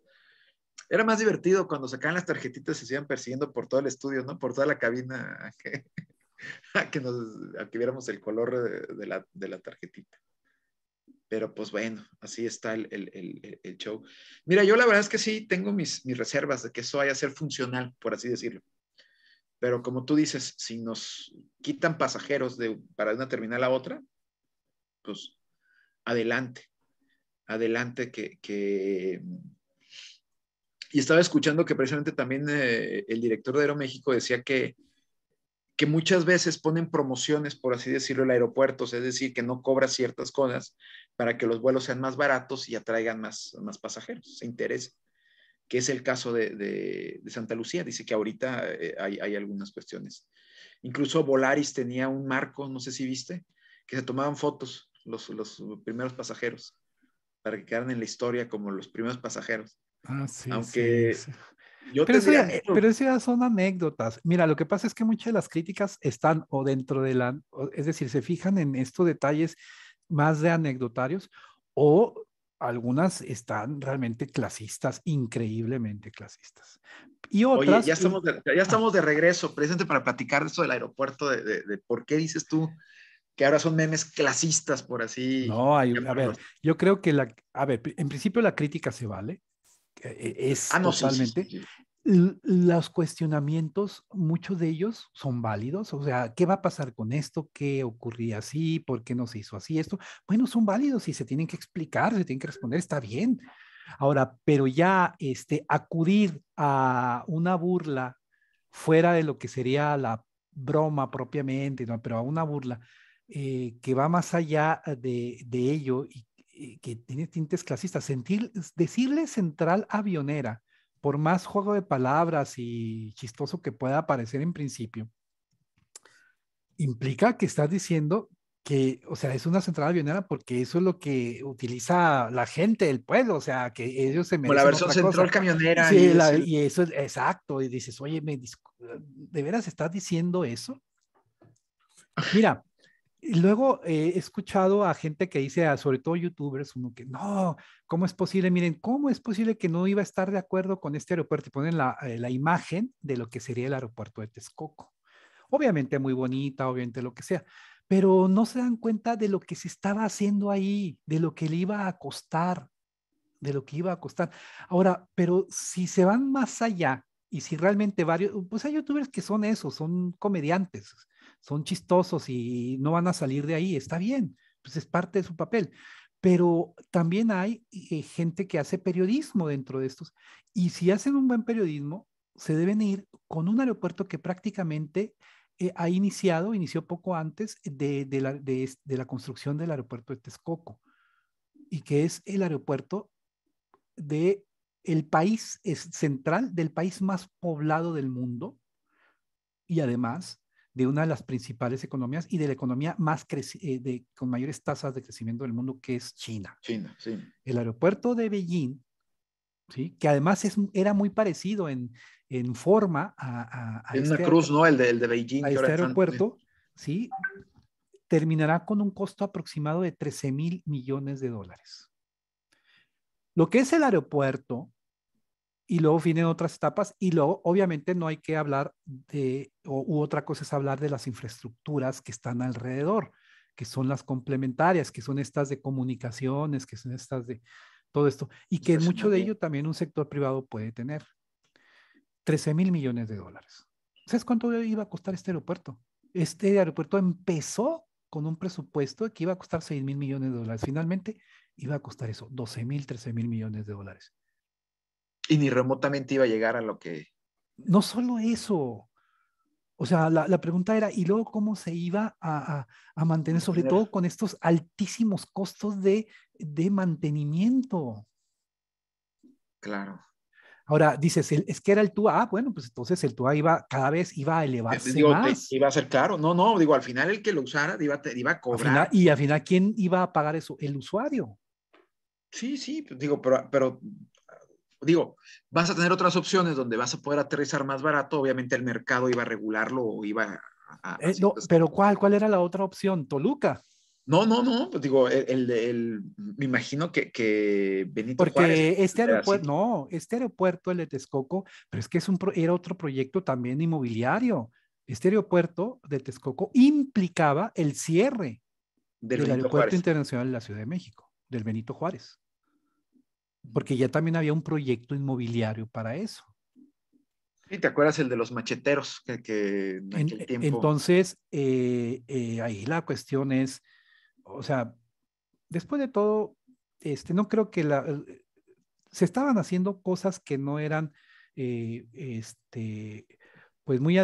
Era más divertido cuando sacaban las tarjetitas y se iban persiguiendo por todo el estudio, ¿no? Por toda la cabina a que, <laughs> que, nos, a que viéramos el color de, la, de, la, tarjetita. Pero pues bueno, así está el, el, el, show. Mira, yo la verdad es que sí tengo mis, mis reservas de que eso vaya a ser funcional, por así decirlo. Pero como tú dices, si nos quitan pasajeros de, para una terminal a otra, pues adelante, adelante que, que, y estaba escuchando que precisamente también eh, el director de Aeroméxico decía que, que muchas veces ponen promociones, por así decirlo, el aeropuerto, es decir, que no cobra ciertas cosas para que los vuelos sean más baratos y atraigan más, más pasajeros, se interesa que es el caso de, Santa Lucía. Dice que ahorita eh, hay, algunas cuestiones. Incluso Volaris tenía un marco, no sé si viste, que se tomaban fotos los primeros pasajeros para que quedaran en la historia como los primeros pasajeros. Ah, Aunque Yo pero, eso son anécdotas. Mira, lo que pasa es que muchas de las críticas están o dentro de la, es decir, se fijan en estos detalles más de anecdotarios o algunas están realmente clasistas, increíblemente clasistas. Y otras... Oye, ya estamos de, ya ah. estamos de regreso, presente para platicar de eso del aeropuerto, de, de, de por qué dices tú que ahora son memes clasistas, por así. No, hay, a ver, yo creo que la, a ver, en principio la crítica se vale, e-, es ah, totalmente. Los cuestionamientos, muchos de ellos son válidos, o sea, ¿qué va a pasar con esto? ¿Qué ocurría así? ¿Por qué no se hizo así esto? Bueno, son válidos y se tienen que explicar, se tienen que responder, está bien. Ahora, pero ya este, acudir a una burla fuera de lo que sería la broma propiamente, ¿no? pero a una burla eh, que va más allá de, de ello y eh, que tiene tintes clasistas. decirle central avionera, por más juego de palabras y chistoso que pueda parecer en principio, implica que estás diciendo que, o sea, es una central avionera porque eso es lo que utiliza la gente del pueblo, o sea, que ellos se merecen. la versión central camionera. Sí, y, eso es exacto, y dices, oye, ¿de veras estás diciendo eso? Mira, y luego eh, he escuchado a gente que dice, sobre todo youtubers, uno que no, ¿cómo es posible? Miren, ¿cómo es posible que no iba a estar de acuerdo con este aeropuerto? Y ponen la, eh, la imagen de lo que sería el aeropuerto de Texcoco. Obviamente muy bonita, obviamente lo que sea, pero no se dan cuenta de lo que se estaba haciendo ahí, de lo que le iba a costar, de lo que iba a costar. Ahora, pero si se van más allá y si realmente varios, pues hay youtubers que son esos, son comediantes son chistosos y no van a salir de ahí, está bien, pues es parte de su papel. Pero también hay eh, gente que hace periodismo dentro de estos. Y si hacen un buen periodismo, se deben ir con un aeropuerto que prácticamente eh, ha iniciado, inició poco antes de, la, de, la construcción del aeropuerto de Texcoco, y que es el aeropuerto de el país es central del país más poblado del mundo y además de una de las principales economías y de la economía más eh, con mayores tasas de crecimiento del mundo, que es China. China, sí. El aeropuerto de Beijing, ¿sí? que además es, era muy parecido en, en forma a... una este cruz, ¿no? El de, el Beijing. este aeropuerto, ¿sí? terminará con un costo aproximado de 13 mil millones de dólares. Lo que es el aeropuerto, y luego vienen otras etapas y luego obviamente no hay que hablar de, o, u otra cosa es hablar de las infraestructuras que están alrededor, que son las complementarias, que son estas de comunicaciones, que son estas de todo esto, y que mucho de ello también un sector privado puede tener. 13 mil millones de dólares. ¿Sabes cuánto iba a costar este aeropuerto? Este aeropuerto empezó con un presupuesto que iba a costar 6 mil millones de dólares. Finalmente iba a costar eso, 12 mil, 13 mil millones de dólares. Y ni remotamente iba a llegar a lo que... No solo eso. O sea, la, pregunta era, ¿y luego cómo se iba a, mantener, sobre todo con estos altísimos costos de, de mantenimiento? Claro. Ahora dices, es que era el TUA, bueno, pues entonces el TUA iba, cada vez iba a elevarse Iba a ser caro? no, no, digo, al final el que lo usara iba, iba a cobrar. y al final, ¿quién iba a pagar eso? El usuario. Sí, sí, digo, pero, pero digo, vas a tener otras opciones donde vas a poder aterrizar más barato, obviamente el mercado iba a regularlo o iba a... Eh, pero ¿cuál, ¿cuál era la otra opción? Toluca. No, no, no, pues digo, el, me imagino que, que Benito Porque este aeropuerto, no, este aeropuerto, el de Texcoco, pero es que es un era otro proyecto también inmobiliario. Este aeropuerto de Texcoco implicaba el cierre del, Aeropuerto Internacional de la Ciudad de México, del Benito Juárez porque ya también había un proyecto inmobiliario para eso. ¿Y te acuerdas el de los macheteros que, eh, Entonces, eh, eh, ahí la cuestión es, o sea, después de todo, este, no creo que la, se estaban haciendo cosas que no eran, este, pues muy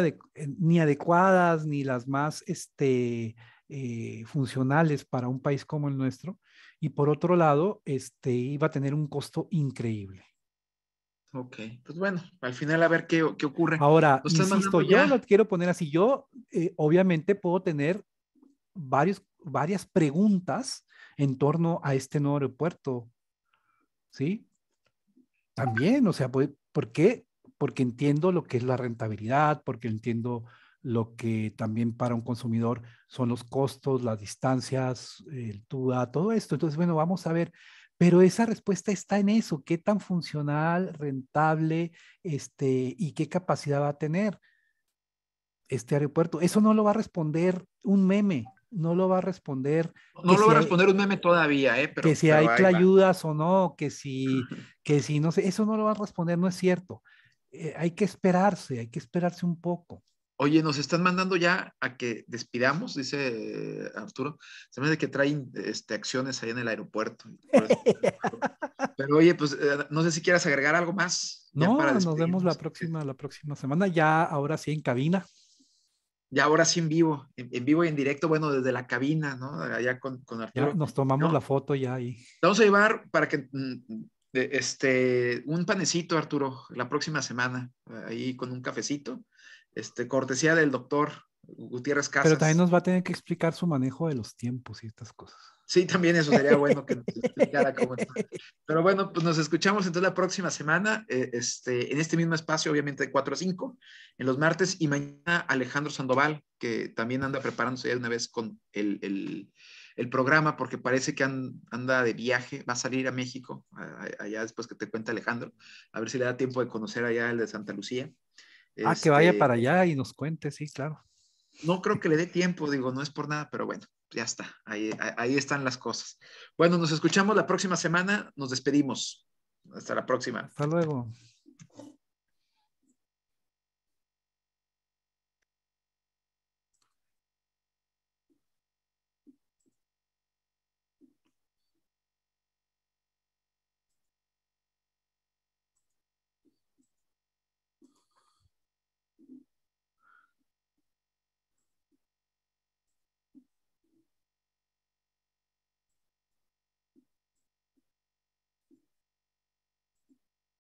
ni adecuadas ni las más, este, funcionales para un país como el nuestro y por otro lado, este, iba a tener un costo increíble. Ok, pues bueno, al final a ver qué, qué ocurre. Ahora, insisto, yo lo quiero poner así. Yo, eh, obviamente, puedo tener varios, varias preguntas en torno a este nuevo aeropuerto. ¿Sí? También, o sea, ¿por qué? Porque entiendo lo que es la rentabilidad, porque entiendo lo que también para un consumidor son los costos, las distancias, el TUDA, todo esto. Entonces, bueno, vamos a ver, pero esa respuesta está en eso, qué tan funcional, rentable este, y qué capacidad va a tener este aeropuerto. Eso no lo va a responder un meme, no lo va a responder. No lo va a responder un meme todavía, ¿eh? que si hay ayudas o no, que si, <laughs> que si no sé, eso no lo va a responder, no es cierto. Eh, hay que esperarse, hay que esperarse un poco. Oye, nos están mandando ya a que despidamos, dice eh, Arturo. Se me hace que traen este, acciones ahí en el aeropuerto. <laughs> Pero oye, pues eh, no sé si quieras agregar algo más. No, nos vemos la próxima, la próxima semana, ya ahora sí en cabina. Ya ahora sí en vivo, en, vivo y en directo, bueno, desde la cabina, ¿no? Allá con, Arturo. nos tomamos la foto ya ahí. Y... Vamos a llevar para que mm, este, un panecito, Arturo, la próxima semana, ahí con un cafecito este, cortesía del doctor Gutiérrez Casas. Pero también nos va a tener que explicar su manejo de los tiempos y estas cosas. Sí, también eso sería bueno que nos <laughs> explicara cómo está. Pero bueno, pues nos escuchamos entonces la próxima semana, eh, este, en este mismo espacio, obviamente de 4 a 5, en los martes, y mañana Alejandro Sandoval, que también anda preparándose ya una vez con el, programa, porque parece que anda de viaje, va a salir a México, allá después que te cuente Alejandro, a ver si le da tiempo de conocer allá el de Santa Lucía. Ah, que vaya para este, allá y nos cuente, sí, claro. No creo que le dé tiempo, digo, no es por nada, pero bueno, ya está, ahí, ahí están las cosas. Bueno, nos escuchamos la próxima semana, nos despedimos. Hasta la próxima. Hasta luego.